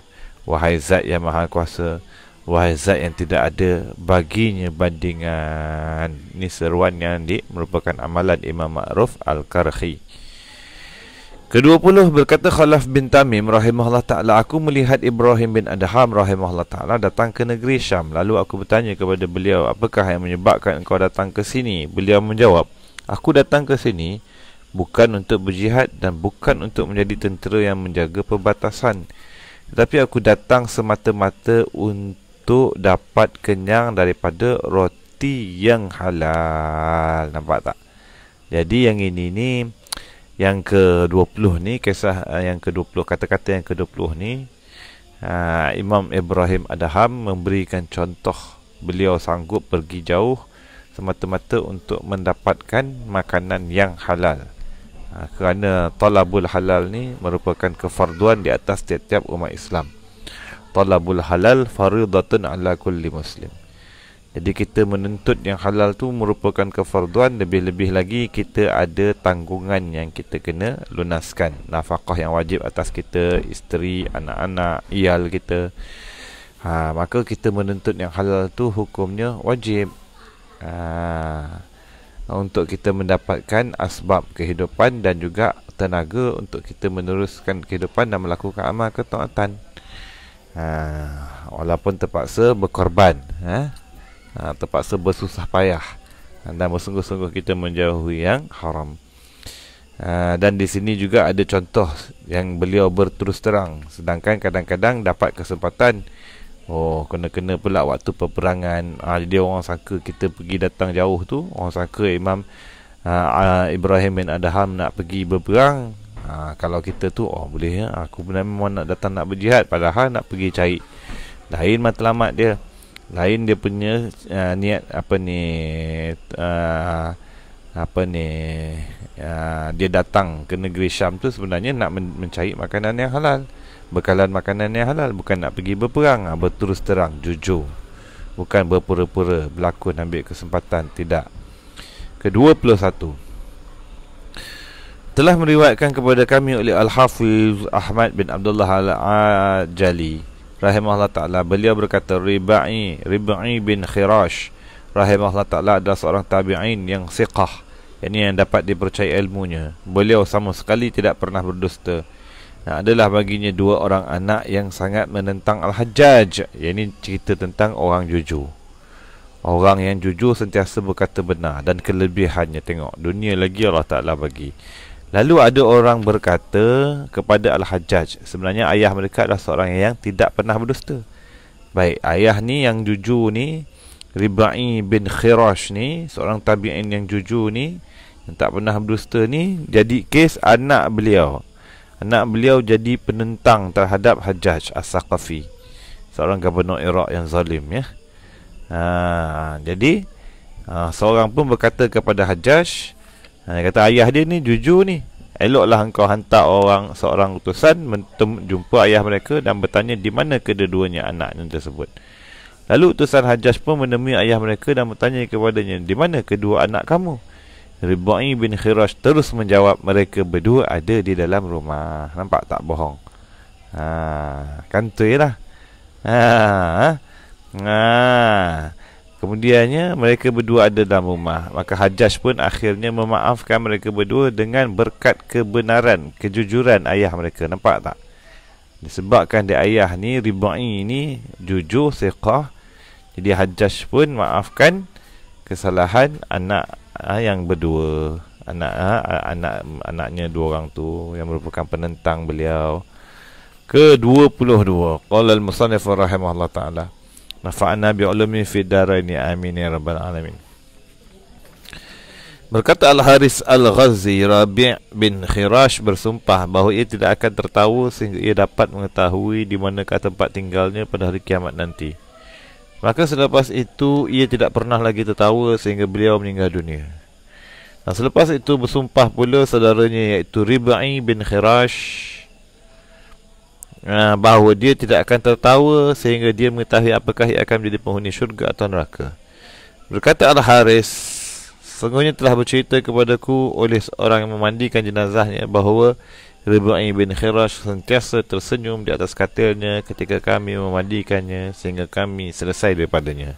Wahai Zat yang Maha Kuasa Wahai zat yang tidak ada baginya bandingan Ini seruan yang di merupakan amalan Imam Ma'ruf Al-Karhi Kedua puluh berkata Khalaf bin Tamim rahimahullah ta'ala Aku melihat Ibrahim bin Adham rahimahullah ta'ala datang ke negeri Syam Lalu aku bertanya kepada beliau apakah yang menyebabkan engkau datang ke sini Beliau menjawab Aku datang ke sini bukan untuk berjihad dan bukan untuk menjadi tentera yang menjaga perbatasan tetapi aku datang semata-mata untuk untuk dapat kenyang daripada roti yang halal nampak tak jadi yang ini ni yang ke-20 ni kisah eh, yang ke-20 kata-kata yang ke-20 ni ah, Imam Ibrahim Adham memberikan contoh beliau sanggup pergi jauh semata-mata untuk mendapatkan makanan yang halal ah, kerana talabul halal ni merupakan kefarduan di atas tiap-tiap umat Islam talabul halal faridatun ala kulli muslim. Jadi kita menuntut yang halal tu merupakan kefarduan lebih-lebih lagi kita ada tanggungan yang kita kena lunaskan. Nafkah yang wajib atas kita, isteri, anak-anak, ial kita. Ha, maka kita menuntut yang halal tu hukumnya wajib. Ha, untuk kita mendapatkan asbab kehidupan dan juga tenaga untuk kita meneruskan kehidupan dan melakukan amal ketaatan ha, Walaupun terpaksa berkorban ha, ha, Terpaksa bersusah payah Dan bersungguh-sungguh kita menjauhi yang haram ha, Dan di sini juga ada contoh Yang beliau berterus terang Sedangkan kadang-kadang dapat kesempatan Oh kena-kena pula waktu peperangan ha, Jadi orang sangka kita pergi datang jauh tu Orang sangka Imam Uh, Ibrahim bin Adham nak pergi berperang ha, Kalau kita tu Oh boleh ya Aku benar memang nak datang nak berjihad Padahal nak pergi cari Lain matlamat dia Lain dia punya uh, Niat apa ni uh, Apa ni uh, Dia datang ke negeri Syam tu Sebenarnya nak men- mencari makanan yang halal Bekalan makanan yang halal Bukan nak pergi berperang ha, Berterus terang Jujur Bukan berpura-pura Berlakon ambil kesempatan Tidak Kedua puluh satu telah meriwayatkan kepada kami oleh Al-Hafiz Ahmad bin Abdullah Al-Ajali rahimahullah taala beliau berkata Ribai Ribai bin Khirash rahimahullah taala adalah seorang tabi'in yang siqah yakni yang dapat dipercayai ilmunya beliau sama sekali tidak pernah berdusta nah, adalah baginya dua orang anak yang sangat menentang Al-Hajjaj yakni cerita tentang orang jujur Orang yang jujur sentiasa berkata benar dan kelebihannya tengok dunia lagi Allah Taala bagi. Lalu ada orang berkata kepada Al-Hajjaj Sebenarnya ayah mereka adalah seorang yang tidak pernah berdusta Baik, ayah ni yang jujur ni Riba'i bin Khirash ni Seorang tabi'in yang jujur ni Yang tak pernah berdusta ni Jadi kes anak beliau Anak beliau jadi penentang terhadap Hajjaj As-Saqafi Seorang gubernur Iraq yang zalim ya ha, Jadi ha, Seorang pun berkata kepada Hajjaj Hajjaj dia ha, kata ayah dia ni jujur ni. Eloklah engkau hantar orang seorang utusan jumpa ayah mereka dan bertanya di mana kedua-duanya anaknya tersebut. Lalu utusan Hajjaj pun menemui ayah mereka dan bertanya kepadanya, di mana kedua anak kamu? Ribai bin Khirash terus menjawab, mereka berdua ada di dalam rumah. Nampak tak bohong? Ha, kantoi lah. Ha, ha. ha. Kemudiannya mereka berdua ada dalam rumah Maka Hajjaj pun akhirnya memaafkan mereka berdua Dengan berkat kebenaran, kejujuran ayah mereka Nampak tak? Disebabkan dia ayah ni, riba'i ni Jujur, siqah Jadi Hajjaj pun maafkan Kesalahan anak ah, yang berdua anak ah, anak anaknya dua orang tu yang merupakan penentang beliau Kedua puluh dua. al-musannif rahimahullah taala Nafa'ana bi'ulami fi daraini amin ya rabbal alamin. Berkata Al-Haris Al-Ghazi Rabi' bin Khirash bersumpah bahawa ia tidak akan tertawa sehingga ia dapat mengetahui di manakah tempat tinggalnya pada hari kiamat nanti. Maka selepas itu ia tidak pernah lagi tertawa sehingga beliau meninggal dunia. Dan selepas itu bersumpah pula saudaranya iaitu Rib'i bin Khirash Ha, bahawa dia tidak akan tertawa sehingga dia mengetahui apakah ia akan menjadi penghuni syurga atau neraka. Berkata Al-Haris, sungguhnya telah bercerita kepadaku oleh seorang yang memandikan jenazahnya bahawa Rabi'i bin Khirash sentiasa tersenyum di atas katilnya ketika kami memandikannya sehingga kami selesai daripadanya.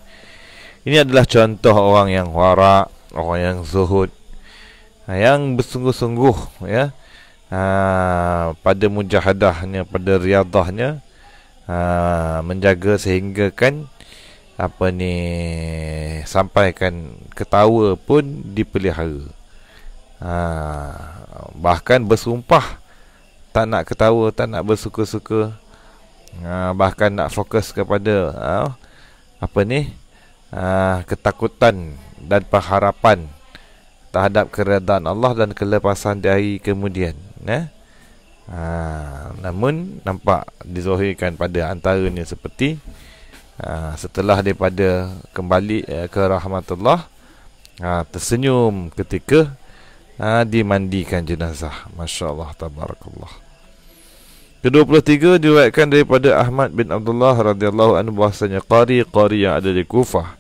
Ini adalah contoh orang yang warak, orang yang zuhud, yang bersungguh-sungguh ya ha, pada mujahadahnya pada riadahnya ha, menjaga sehingga kan apa ni sampaikan ketawa pun dipelihara ha, bahkan bersumpah tak nak ketawa tak nak bersuka-suka ha, bahkan nak fokus kepada ha, apa ni ha, ketakutan dan pengharapan terhadap keredaan Allah dan kelepasan dari kemudian Kan, eh. Ha, namun nampak dizahirkan pada antaranya seperti ha, setelah daripada kembali eh, ke rahmatullah ha, tersenyum ketika ha, dimandikan jenazah. Masya-Allah tabarakallah. Ke-23 diriwayatkan daripada Ahmad bin Abdullah radhiyallahu anhu bahasanya qari qari yang ada di Kufah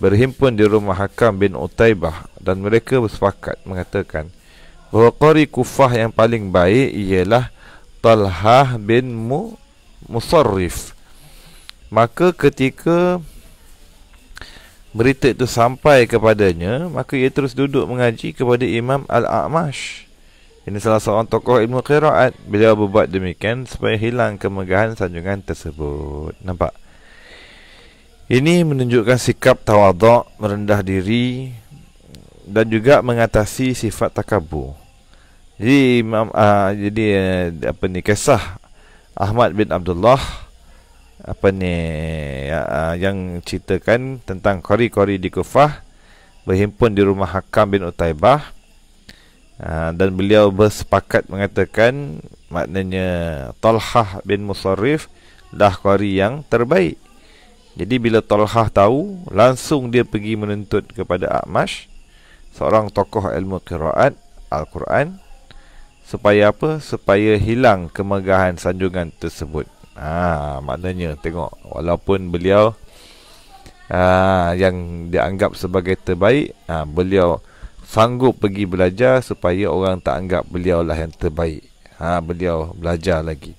berhimpun di rumah Hakam bin Utaibah dan mereka bersepakat mengatakan Qari Kufah yang paling baik ialah Talhah bin Mu Musarrif Maka ketika Berita itu sampai kepadanya Maka ia terus duduk mengaji kepada Imam Al-A'mash Ini salah seorang tokoh ilmu Qiraat Beliau berbuat demikian supaya hilang kemegahan sanjungan tersebut Nampak? Ini menunjukkan sikap tawaduk, merendah diri dan juga mengatasi sifat takabur. Jadi Imam uh, jadi uh, apa ni kisah Ahmad bin Abdullah apa ni uh, yang ceritakan tentang kori-kori di Kufah berhimpun di rumah Hakam bin Utaibah uh, dan beliau bersepakat mengatakan maknanya Talhah bin Musarrif dah kori yang terbaik. Jadi bila Talhah tahu langsung dia pergi menuntut kepada Ahmad seorang tokoh ilmu qiraat Al-Quran supaya apa supaya hilang kemegahan sanjungan tersebut ha maknanya tengok walaupun beliau aa, ha, yang dianggap sebagai terbaik ha, beliau sanggup pergi belajar supaya orang tak anggap beliau lah yang terbaik ha beliau belajar lagi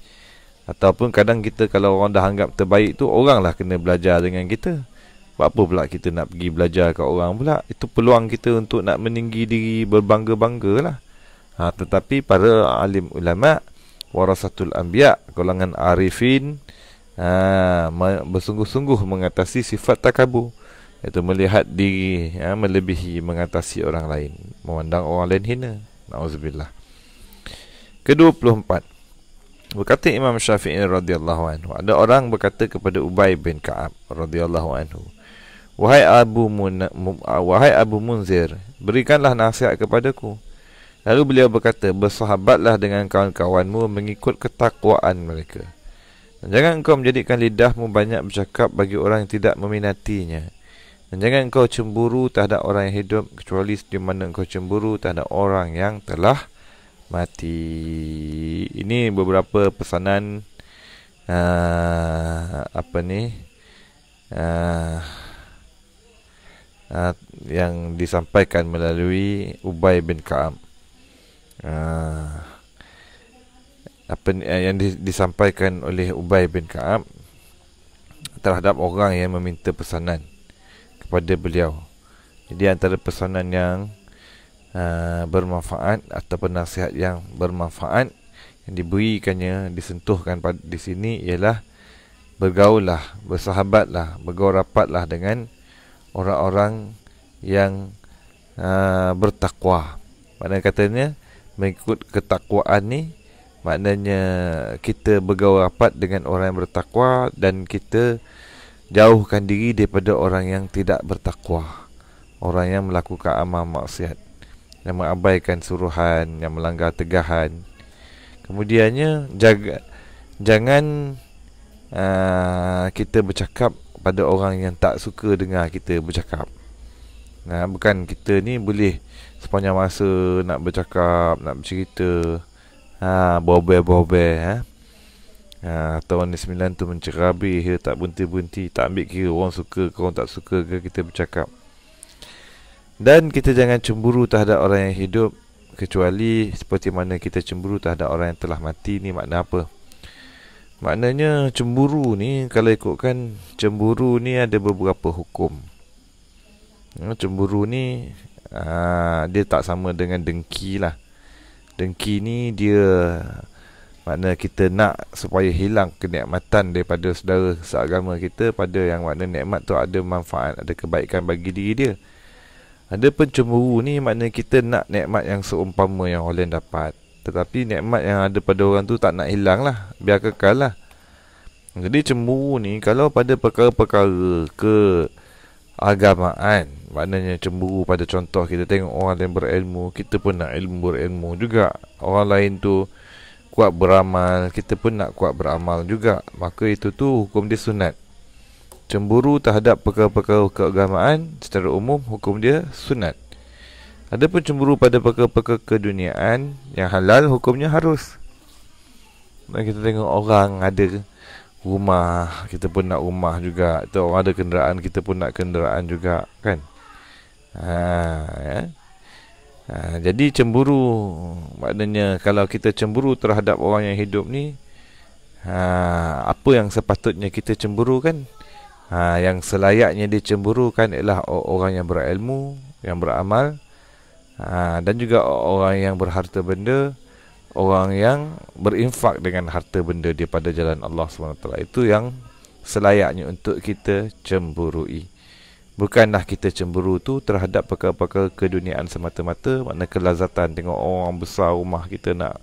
ataupun kadang kita kalau orang dah anggap terbaik tu orang lah kena belajar dengan kita Buat apa pula kita nak pergi belajar kat orang pula Itu peluang kita untuk nak meninggi diri berbangga-bangga lah ha, tetapi para alim ulama warasatul anbiya golongan arifin ha, bersungguh-sungguh mengatasi sifat takabur iaitu melihat diri ha, melebihi mengatasi orang lain memandang orang lain hina naudzubillah puluh empat. berkata Imam Syafi'i radhiyallahu anhu ada orang berkata kepada Ubay bin Ka'ab radhiyallahu anhu wahai Abu Munzir berikanlah nasihat kepadaku Lalu beliau berkata, bersahabatlah dengan kawan-kawanmu mengikut ketakwaan mereka. Dan jangan engkau menjadikan lidahmu banyak bercakap bagi orang yang tidak meminatinya. Dan jangan engkau cemburu terhadap orang yang hidup kecuali di mana engkau cemburu terhadap orang yang telah mati. Ini beberapa pesanan uh, apa ni? Uh, uh, yang disampaikan melalui Ubay bin Kaam. Ah. apa eh, yang disampaikan oleh Ubay bin Kaab terhadap orang yang meminta pesanan kepada beliau. Jadi antara pesanan yang uh, bermanfaat atau penasihat yang bermanfaat yang diberikannya disentuhkan pada, di sini ialah bergaullah, bersahabatlah, bergaul rapatlah dengan orang-orang yang uh, bertakwa. Pada katanya, mengikut ketakwaan ni maknanya kita bergaul rapat dengan orang yang bertakwa dan kita jauhkan diri daripada orang yang tidak bertakwa orang yang melakukan amal maksiat yang mengabaikan suruhan yang melanggar tegahan kemudiannya jaga jangan uh, kita bercakap pada orang yang tak suka dengar kita bercakap Nah, bukan kita ni boleh sepanjang masa nak bercakap, nak bercerita. Ha, bobe-bobe ha. Ha, atau ni tu mencerabi ya, tak berhenti-berhenti, tak ambil kira orang suka ke orang tak suka ke kita bercakap. Dan kita jangan cemburu terhadap orang yang hidup kecuali seperti mana kita cemburu terhadap orang yang telah mati ni makna apa? Maknanya cemburu ni kalau ikutkan cemburu ni ada beberapa hukum. Cemburu ni aa, ah, Dia tak sama dengan dengki lah Dengki ni dia Makna kita nak Supaya hilang kenikmatan Daripada saudara seagama kita Pada yang makna nikmat tu ada manfaat Ada kebaikan bagi diri dia Ada pun cemburu ni Makna kita nak nikmat yang seumpama Yang orang dapat Tetapi nikmat yang ada pada orang tu Tak nak hilang lah Biar kekal lah Jadi cemburu ni Kalau pada perkara-perkara Ke Ke agamaan Maknanya cemburu pada contoh kita tengok orang lain berilmu Kita pun nak ilmu berilmu juga Orang lain tu kuat beramal Kita pun nak kuat beramal juga Maka itu tu hukum dia sunat Cemburu terhadap perkara-perkara keagamaan Secara umum hukum dia sunat Ada pun cemburu pada perkara-perkara keduniaan Yang halal hukumnya harus Dan Kita tengok orang ada rumah kita pun nak rumah juga kita orang ada kenderaan kita pun nak kenderaan juga kan ha ya ha, jadi cemburu maknanya kalau kita cemburu terhadap orang yang hidup ni ha apa yang sepatutnya kita cemburu kan ha yang selayaknya kan ialah orang yang berilmu yang beramal ha dan juga orang yang berharta benda orang yang berinfak dengan harta benda dia pada jalan Allah SWT itu yang selayaknya untuk kita cemburui bukanlah kita cemburu tu terhadap perkara-perkara keduniaan semata-mata makna kelazatan tengok orang besar rumah kita nak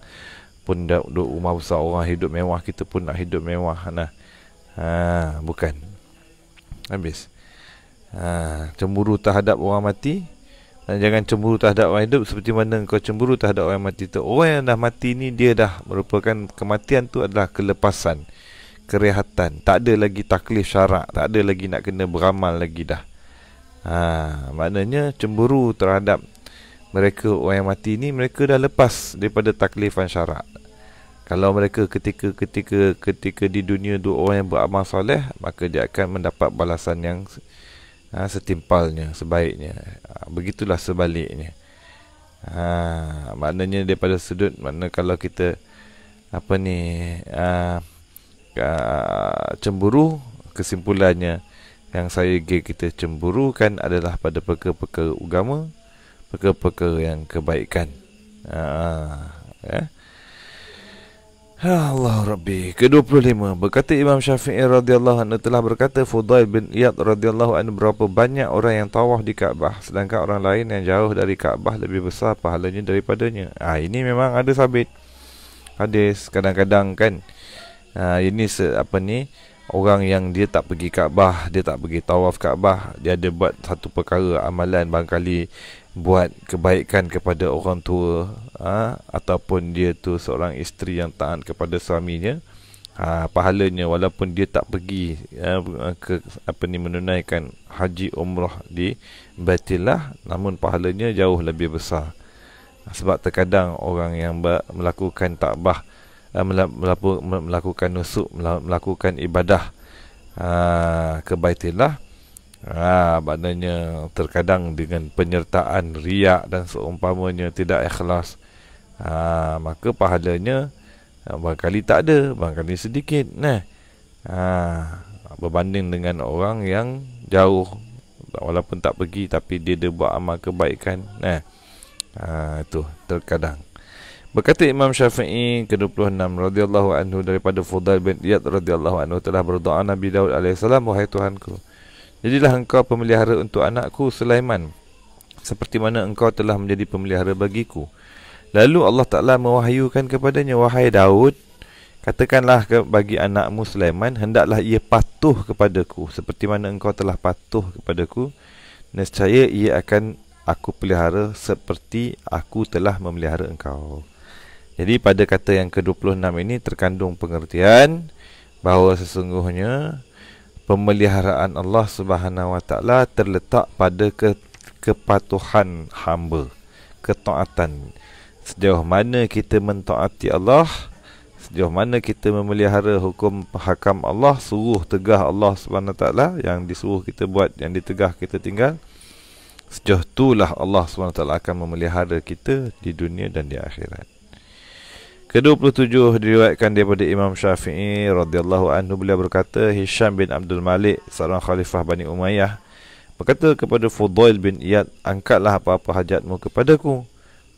pun duduk rumah besar orang hidup mewah kita pun nak hidup mewah nah ha bukan habis ha cemburu terhadap orang mati dan jangan cemburu terhadap orang hidup Seperti mana kau cemburu terhadap orang mati tu Orang yang dah mati ni Dia dah merupakan kematian tu adalah kelepasan Kerehatan Tak ada lagi taklif syarak Tak ada lagi nak kena beramal lagi dah ha, Maknanya cemburu terhadap mereka orang yang mati ni Mereka dah lepas daripada taklifan syarak kalau mereka ketika-ketika ketika di dunia dua orang yang beramal soleh maka dia akan mendapat balasan yang ha, setimpalnya sebaiknya Ah, begitulah sebaliknya ha, Maknanya daripada sudut Mana kalau kita Apa ni ha, ha, Cemburu Kesimpulannya Yang saya gay kita cemburukan adalah Pada perkara-perkara agama Perkara-perkara yang kebaikan ha, ya? Ya Allah Rabbi ke-25 berkata Imam Syafi'i radhiyallahu anhu telah berkata Fudail bin Iyad radhiyallahu anhu berapa banyak orang yang tawaf di Kaabah sedangkan orang lain yang jauh dari Kaabah lebih besar pahalanya daripadanya. Ah ini memang ada sabit. Hadis kadang-kadang kan. Ah ini se- apa ni? orang yang dia tak pergi Kaabah, dia tak pergi tawaf Kaabah, dia ada buat satu perkara amalan barangkali buat kebaikan kepada orang tua ha? ataupun dia tu seorang isteri yang taat kepada suaminya ha, pahalanya walaupun dia tak pergi ha, ke apa ni menunaikan haji umrah di Baitullah namun pahalanya jauh lebih besar sebab terkadang orang yang melakukan takbah Uh, melakukan nusuk melakukan ibadah uh, ke baitullah ha, maknanya terkadang dengan penyertaan riak dan seumpamanya tidak ikhlas ha, maka pahalanya ah, barangkali tak ada barangkali sedikit nah ha, berbanding dengan orang yang jauh walaupun tak pergi tapi dia dia buat amal kebaikan nah ha, itu terkadang Berkata Imam Syafi'i ke-26 radhiyallahu anhu daripada Fudail bin Iyad radhiyallahu anhu telah berdoa Nabi Daud alaihi salam wahai Tuhanku. Jadilah engkau pemelihara untuk anakku Sulaiman seperti mana engkau telah menjadi pemelihara bagiku. Lalu Allah Taala mewahyukan kepadanya wahai Daud Katakanlah bagi anakmu Sulaiman hendaklah ia patuh kepadaku seperti mana engkau telah patuh kepadaku nescaya ia akan aku pelihara seperti aku telah memelihara engkau. Jadi pada kata yang ke-26 ini terkandung pengertian bahawa sesungguhnya pemeliharaan Allah Subhanahu Wa Taala terletak pada ke kepatuhan hamba, ketaatan. Sejauh mana kita mentaati Allah, sejauh mana kita memelihara hukum hakam Allah, suruh tegah Allah Subhanahu Wa Taala yang disuruh kita buat, yang ditegah kita tinggal. Sejauh itulah Allah SWT akan memelihara kita di dunia dan di akhirat. Kedua puluh tujuh diriwayatkan daripada Imam Syafi'i radhiyallahu anhu beliau berkata Hisham bin Abdul Malik seorang khalifah Bani Umayyah berkata kepada Fudail bin Iyad angkatlah apa-apa hajatmu kepadaku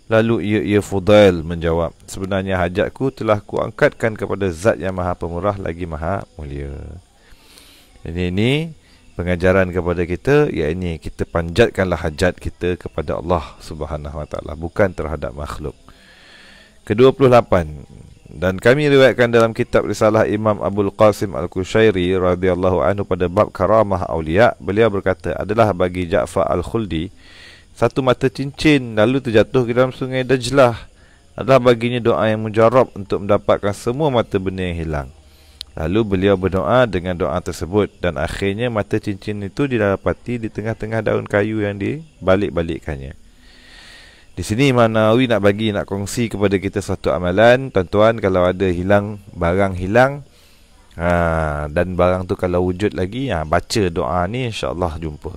lalu ia ia Fudail menjawab sebenarnya hajatku telah kuangkatkan kepada zat yang maha pemurah lagi maha mulia ini ini pengajaran kepada kita yakni kita panjatkanlah hajat kita kepada Allah Subhanahu Wa Taala bukan terhadap makhluk ke-28 dan kami riwayatkan dalam kitab risalah Imam Abdul Qasim Al-Kushairi radhiyallahu anhu pada bab karamah auliya beliau berkata adalah bagi Ja'far Al-Khuldi satu mata cincin lalu terjatuh ke dalam sungai Dajlah adalah baginya doa yang mujarab untuk mendapatkan semua mata benda yang hilang lalu beliau berdoa dengan doa tersebut dan akhirnya mata cincin itu didapati di tengah-tengah daun kayu yang dibalik-balikkannya di sini Imam Nawawi nak bagi nak kongsi kepada kita satu amalan Tuan-tuan kalau ada hilang barang hilang ha, Dan barang tu kalau wujud lagi ha, Baca doa ni Allah jumpa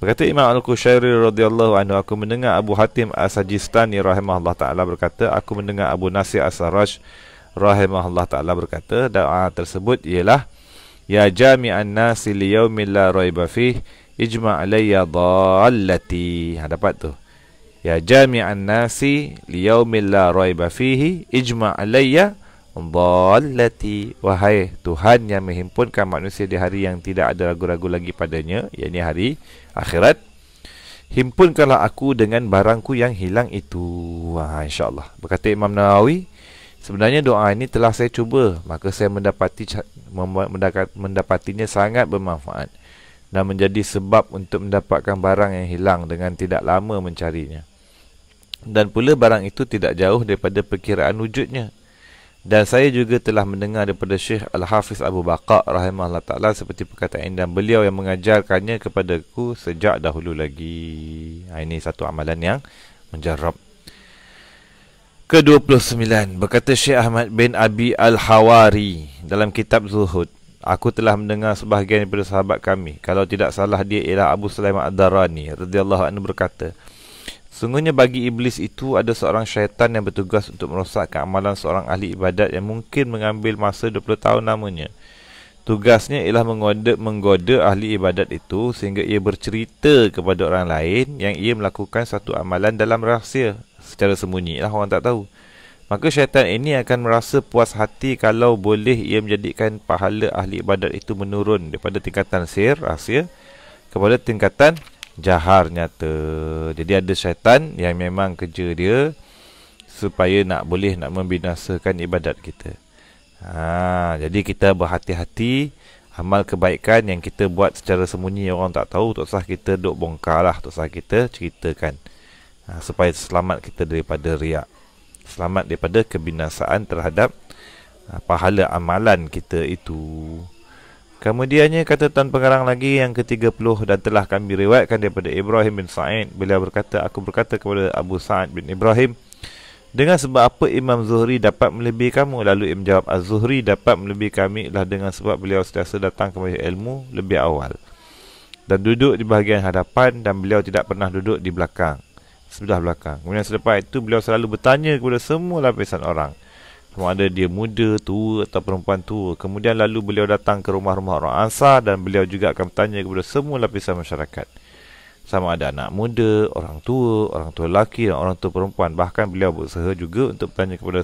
Berkata Imam Al-Qushairi radhiyallahu anhu Aku mendengar Abu Hatim As-Sajistani rahimahullah ta'ala berkata Aku mendengar Abu Nasir As-Saraj rahimahullah ta'ala berkata Doa tersebut ialah Ya jami'an nasi liyawmin la raibafih Ijma' alaiya dhalati ha, Dapat tu ya jami'an nasi liyaumil la raiba fihi ijma' alayya dhallati wahai tuhan yang menghimpunkan manusia di hari yang tidak ada ragu-ragu lagi padanya yakni hari akhirat himpunkanlah aku dengan barangku yang hilang itu wah insyaallah berkata imam nawawi sebenarnya doa ini telah saya cuba maka saya mendapati mendapatinya sangat bermanfaat dan menjadi sebab untuk mendapatkan barang yang hilang dengan tidak lama mencarinya dan pula barang itu tidak jauh daripada perkiraan wujudnya dan saya juga telah mendengar daripada Syekh Al-Hafiz Abu Bakar rahimahullah taala seperti perkataan dan beliau yang mengajarkannya kepadaku sejak dahulu lagi. Ha, ini satu amalan yang menjarab. Ke-29 berkata Syekh Ahmad bin Abi Al-Hawari dalam kitab Zuhud, aku telah mendengar sebahagian daripada sahabat kami, kalau tidak salah dia ialah Abu Sulaiman Ad-Darani radhiyallahu anhu berkata, Sungguhnya bagi iblis itu ada seorang syaitan yang bertugas untuk merosakkan amalan seorang ahli ibadat yang mungkin mengambil masa 20 tahun namanya. Tugasnya ialah menggoda, menggoda ahli ibadat itu sehingga ia bercerita kepada orang lain yang ia melakukan satu amalan dalam rahsia secara sembunyi lah orang tak tahu. Maka syaitan ini akan merasa puas hati kalau boleh ia menjadikan pahala ahli ibadat itu menurun daripada tingkatan sir, rahsia, kepada tingkatan jahar nyata. Jadi ada syaitan yang memang kerja dia supaya nak boleh nak membinasakan ibadat kita. Ha, jadi kita berhati-hati amal kebaikan yang kita buat secara sembunyi orang tak tahu tak usah kita duk bongkar lah tak usah kita ceritakan ha, supaya selamat kita daripada riak selamat daripada kebinasaan terhadap ha, pahala amalan kita itu Kemudiannya kata Tuan Pengarang lagi yang ke-30 dan telah kami riwayatkan daripada Ibrahim bin Sa'id. Beliau berkata, aku berkata kepada Abu Sa'id bin Ibrahim. Dengan sebab apa Imam Zuhri dapat melebihi kamu? Lalu Imam jawab, Az-Zuhri dapat melebihi kami lah dengan sebab beliau sudah datang ke majlis ilmu lebih awal. Dan duduk di bahagian hadapan dan beliau tidak pernah duduk di belakang. Sebelah belakang. Kemudian selepas itu, beliau selalu bertanya kepada semua lapisan orang sama ada dia muda, tua atau perempuan tua. Kemudian lalu beliau datang ke rumah-rumah orang ansar dan beliau juga akan bertanya kepada semua lapisan masyarakat. Sama ada anak muda, orang tua, orang tua lelaki dan orang tua perempuan. Bahkan beliau berusaha juga untuk bertanya kepada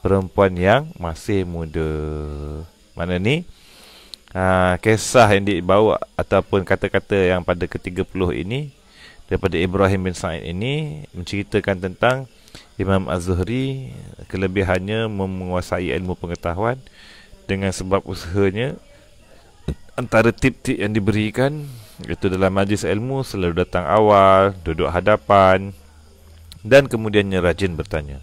perempuan yang masih muda. Mana ni? Ha, kisah yang dibawa ataupun kata-kata yang pada ke-30 ini daripada Ibrahim bin Sa'id ini menceritakan tentang Imam Az-Zuhri kelebihannya menguasai ilmu pengetahuan dengan sebab usahanya antara tip-tip yang diberikan itu dalam majlis ilmu selalu datang awal, duduk hadapan dan kemudiannya rajin bertanya.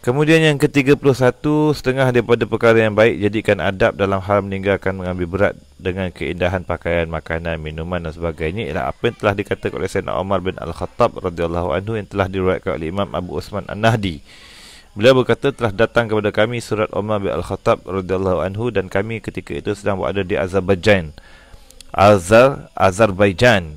Kemudian yang ke-31 setengah daripada perkara yang baik jadikan adab dalam hal meninggalkan mengambil berat dengan keindahan pakaian, makanan, minuman dan sebagainya ialah apa yang telah dikatakan oleh Sayyidina Umar bin Al-Khattab radhiyallahu anhu yang telah diriwayatkan oleh Imam Abu Usman An-Nahdi. Beliau berkata telah datang kepada kami surat Umar bin Al-Khattab radhiyallahu anhu dan kami ketika itu sedang berada di Azerbaijan. Azar Azerbaijan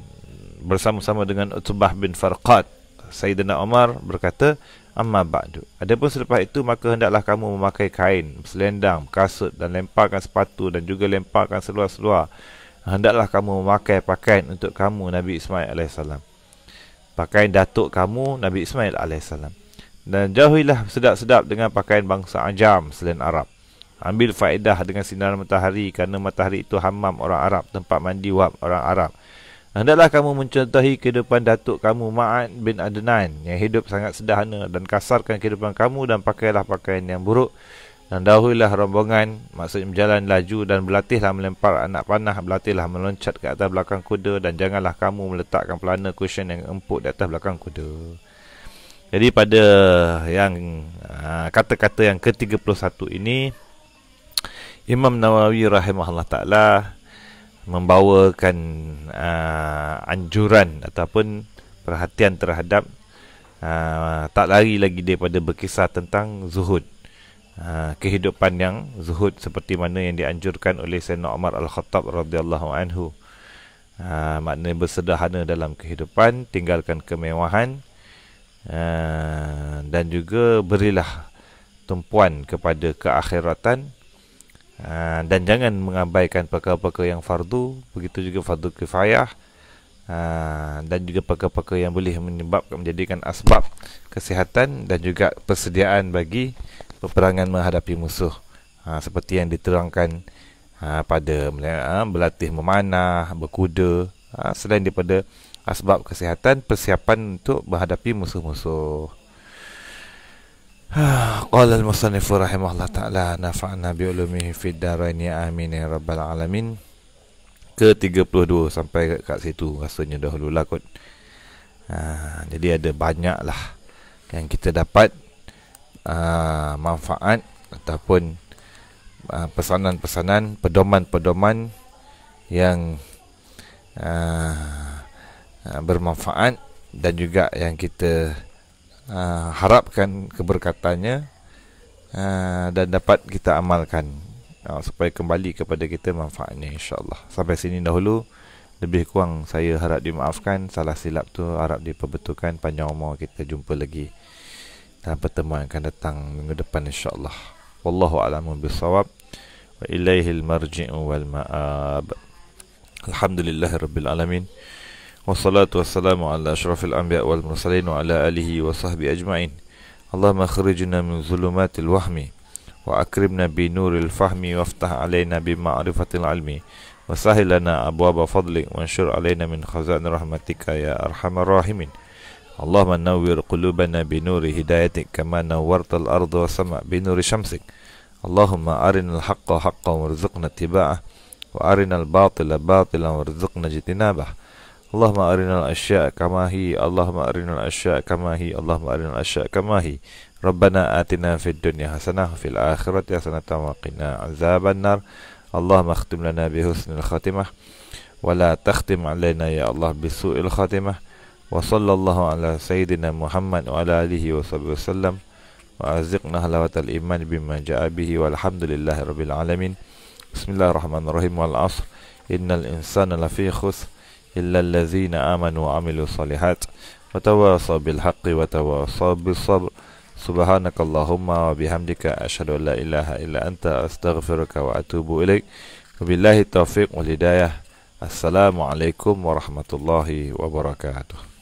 bersama-sama dengan Utbah bin Farqat. Sayyidina Umar berkata, Amma ba'du. Adapun selepas itu maka hendaklah kamu memakai kain, selendang, kasut dan lemparkan sepatu dan juga lemparkan seluar-seluar. Hendaklah kamu memakai pakaian untuk kamu Nabi Ismail alaihissalam. Pakaian datuk kamu Nabi Ismail alaihissalam Dan jauhilah sedap-sedap dengan pakaian bangsa Ajam selain Arab. Ambil faedah dengan sinar matahari kerana matahari itu hamam orang Arab, tempat mandi wap orang Arab. Hendaklah kamu mencontohi kehidupan datuk kamu Ma'ad bin Adnan yang hidup sangat sederhana dan kasarkan kehidupan kamu dan pakailah pakaian yang buruk dan dahulilah rombongan maksudnya berjalan laju dan berlatihlah melempar anak panah berlatihlah meloncat ke atas belakang kuda dan janganlah kamu meletakkan pelana cushion yang empuk di atas belakang kuda. Jadi pada yang ah, kata-kata yang ke-31 ini Imam Nawawi rahimahullah ta'ala membawakan uh, anjuran ataupun perhatian terhadap uh, tak lari lagi daripada berkisah tentang zuhud. Uh, kehidupan yang zuhud seperti mana yang dianjurkan oleh Sayyidina Umar Al-Khattab radhiyallahu anhu. Uh, makna bersederhana dalam kehidupan, tinggalkan kemewahan uh, dan juga berilah tumpuan kepada keakhiratan. Ah, dan jangan mengabaikan perkara-perkara yang fardu begitu juga fardu kifayah ah, dan juga perkara-perkara yang boleh menyebabkan menjadikan asbab kesihatan dan juga persediaan bagi peperangan menghadapi musuh ah, seperti yang diterangkan pada berlatih memanah, berkuda selain daripada asbab kesihatan persiapan untuk menghadapi musuh-musuh قال المصنف رحمه الله تعالى نفعنا بعلومه في الدارين امين يا رب العالمين ke 32 sampai kat situ rasanya dahulu lah kot ha, jadi ada banyak lah yang kita dapat uh, manfaat ataupun uh, pesanan-pesanan pedoman-pedoman yang uh, uh, bermanfaat dan juga yang kita Ah, harapkan keberkatannya uh, dan dapat kita amalkan uh, supaya kembali kepada kita manfaatnya insyaallah sampai sini dahulu lebih kurang saya harap dimaafkan salah silap tu harap diperbetulkan panjang umur kita jumpa lagi dalam pertemuan yang akan datang minggu depan insyaallah wallahu a'lamu bisawab wa ilaihi al marji'u wal ma'ab alhamdulillahirabbil alamin والصلاة والسلام على أشرف الأنبياء والمرسلين وعلى آله وصحبه أجمعين اللهم أخرجنا من ظلمات الوهم وأكرمنا بنور الفهم وافتح علينا بمعرفة العلم وسهل لنا أبواب فضلك وانشر علينا من خزائن رحمتك يا أرحم الراحمين اللهم نور قلوبنا بنور هدايتك كما نورت الأرض والسماء بنور شمسك اللهم أرنا الحق حقا وارزقنا اتباعه وأرنا الباطل باطلا وارزقنا اجتنابه اللهم أرنا الأشياء كما هي اللهم أرنا الأشياء كما هي اللهم أرنا الأشياء كما هي ربنا آتنا في الدنيا حسنة وفي الآخرة حسنة وقنا عذاب النار اللهم اختم لنا بحسن الخاتمة ولا تختم علينا يا الله بسوء الخاتمة وصلى الله على سيدنا محمد وعلى آله وصحبه وسلم وأرزقنا حلاوة الإيمان بما جاء به والحمد لله رب العالمين بسم الله الرحمن الرحيم والعصر إن الإنسان لفي خسر إلا الذين آمنوا وعملوا الصالحات وتواصوا بالحق وتواصوا بالصبر سبحانك اللهم وبحمدك أشهد أن لا إله إلا أنت أستغفرك وأتوب إليك وبالله التوفيق والهداية السلام عليكم ورحمة الله وبركاته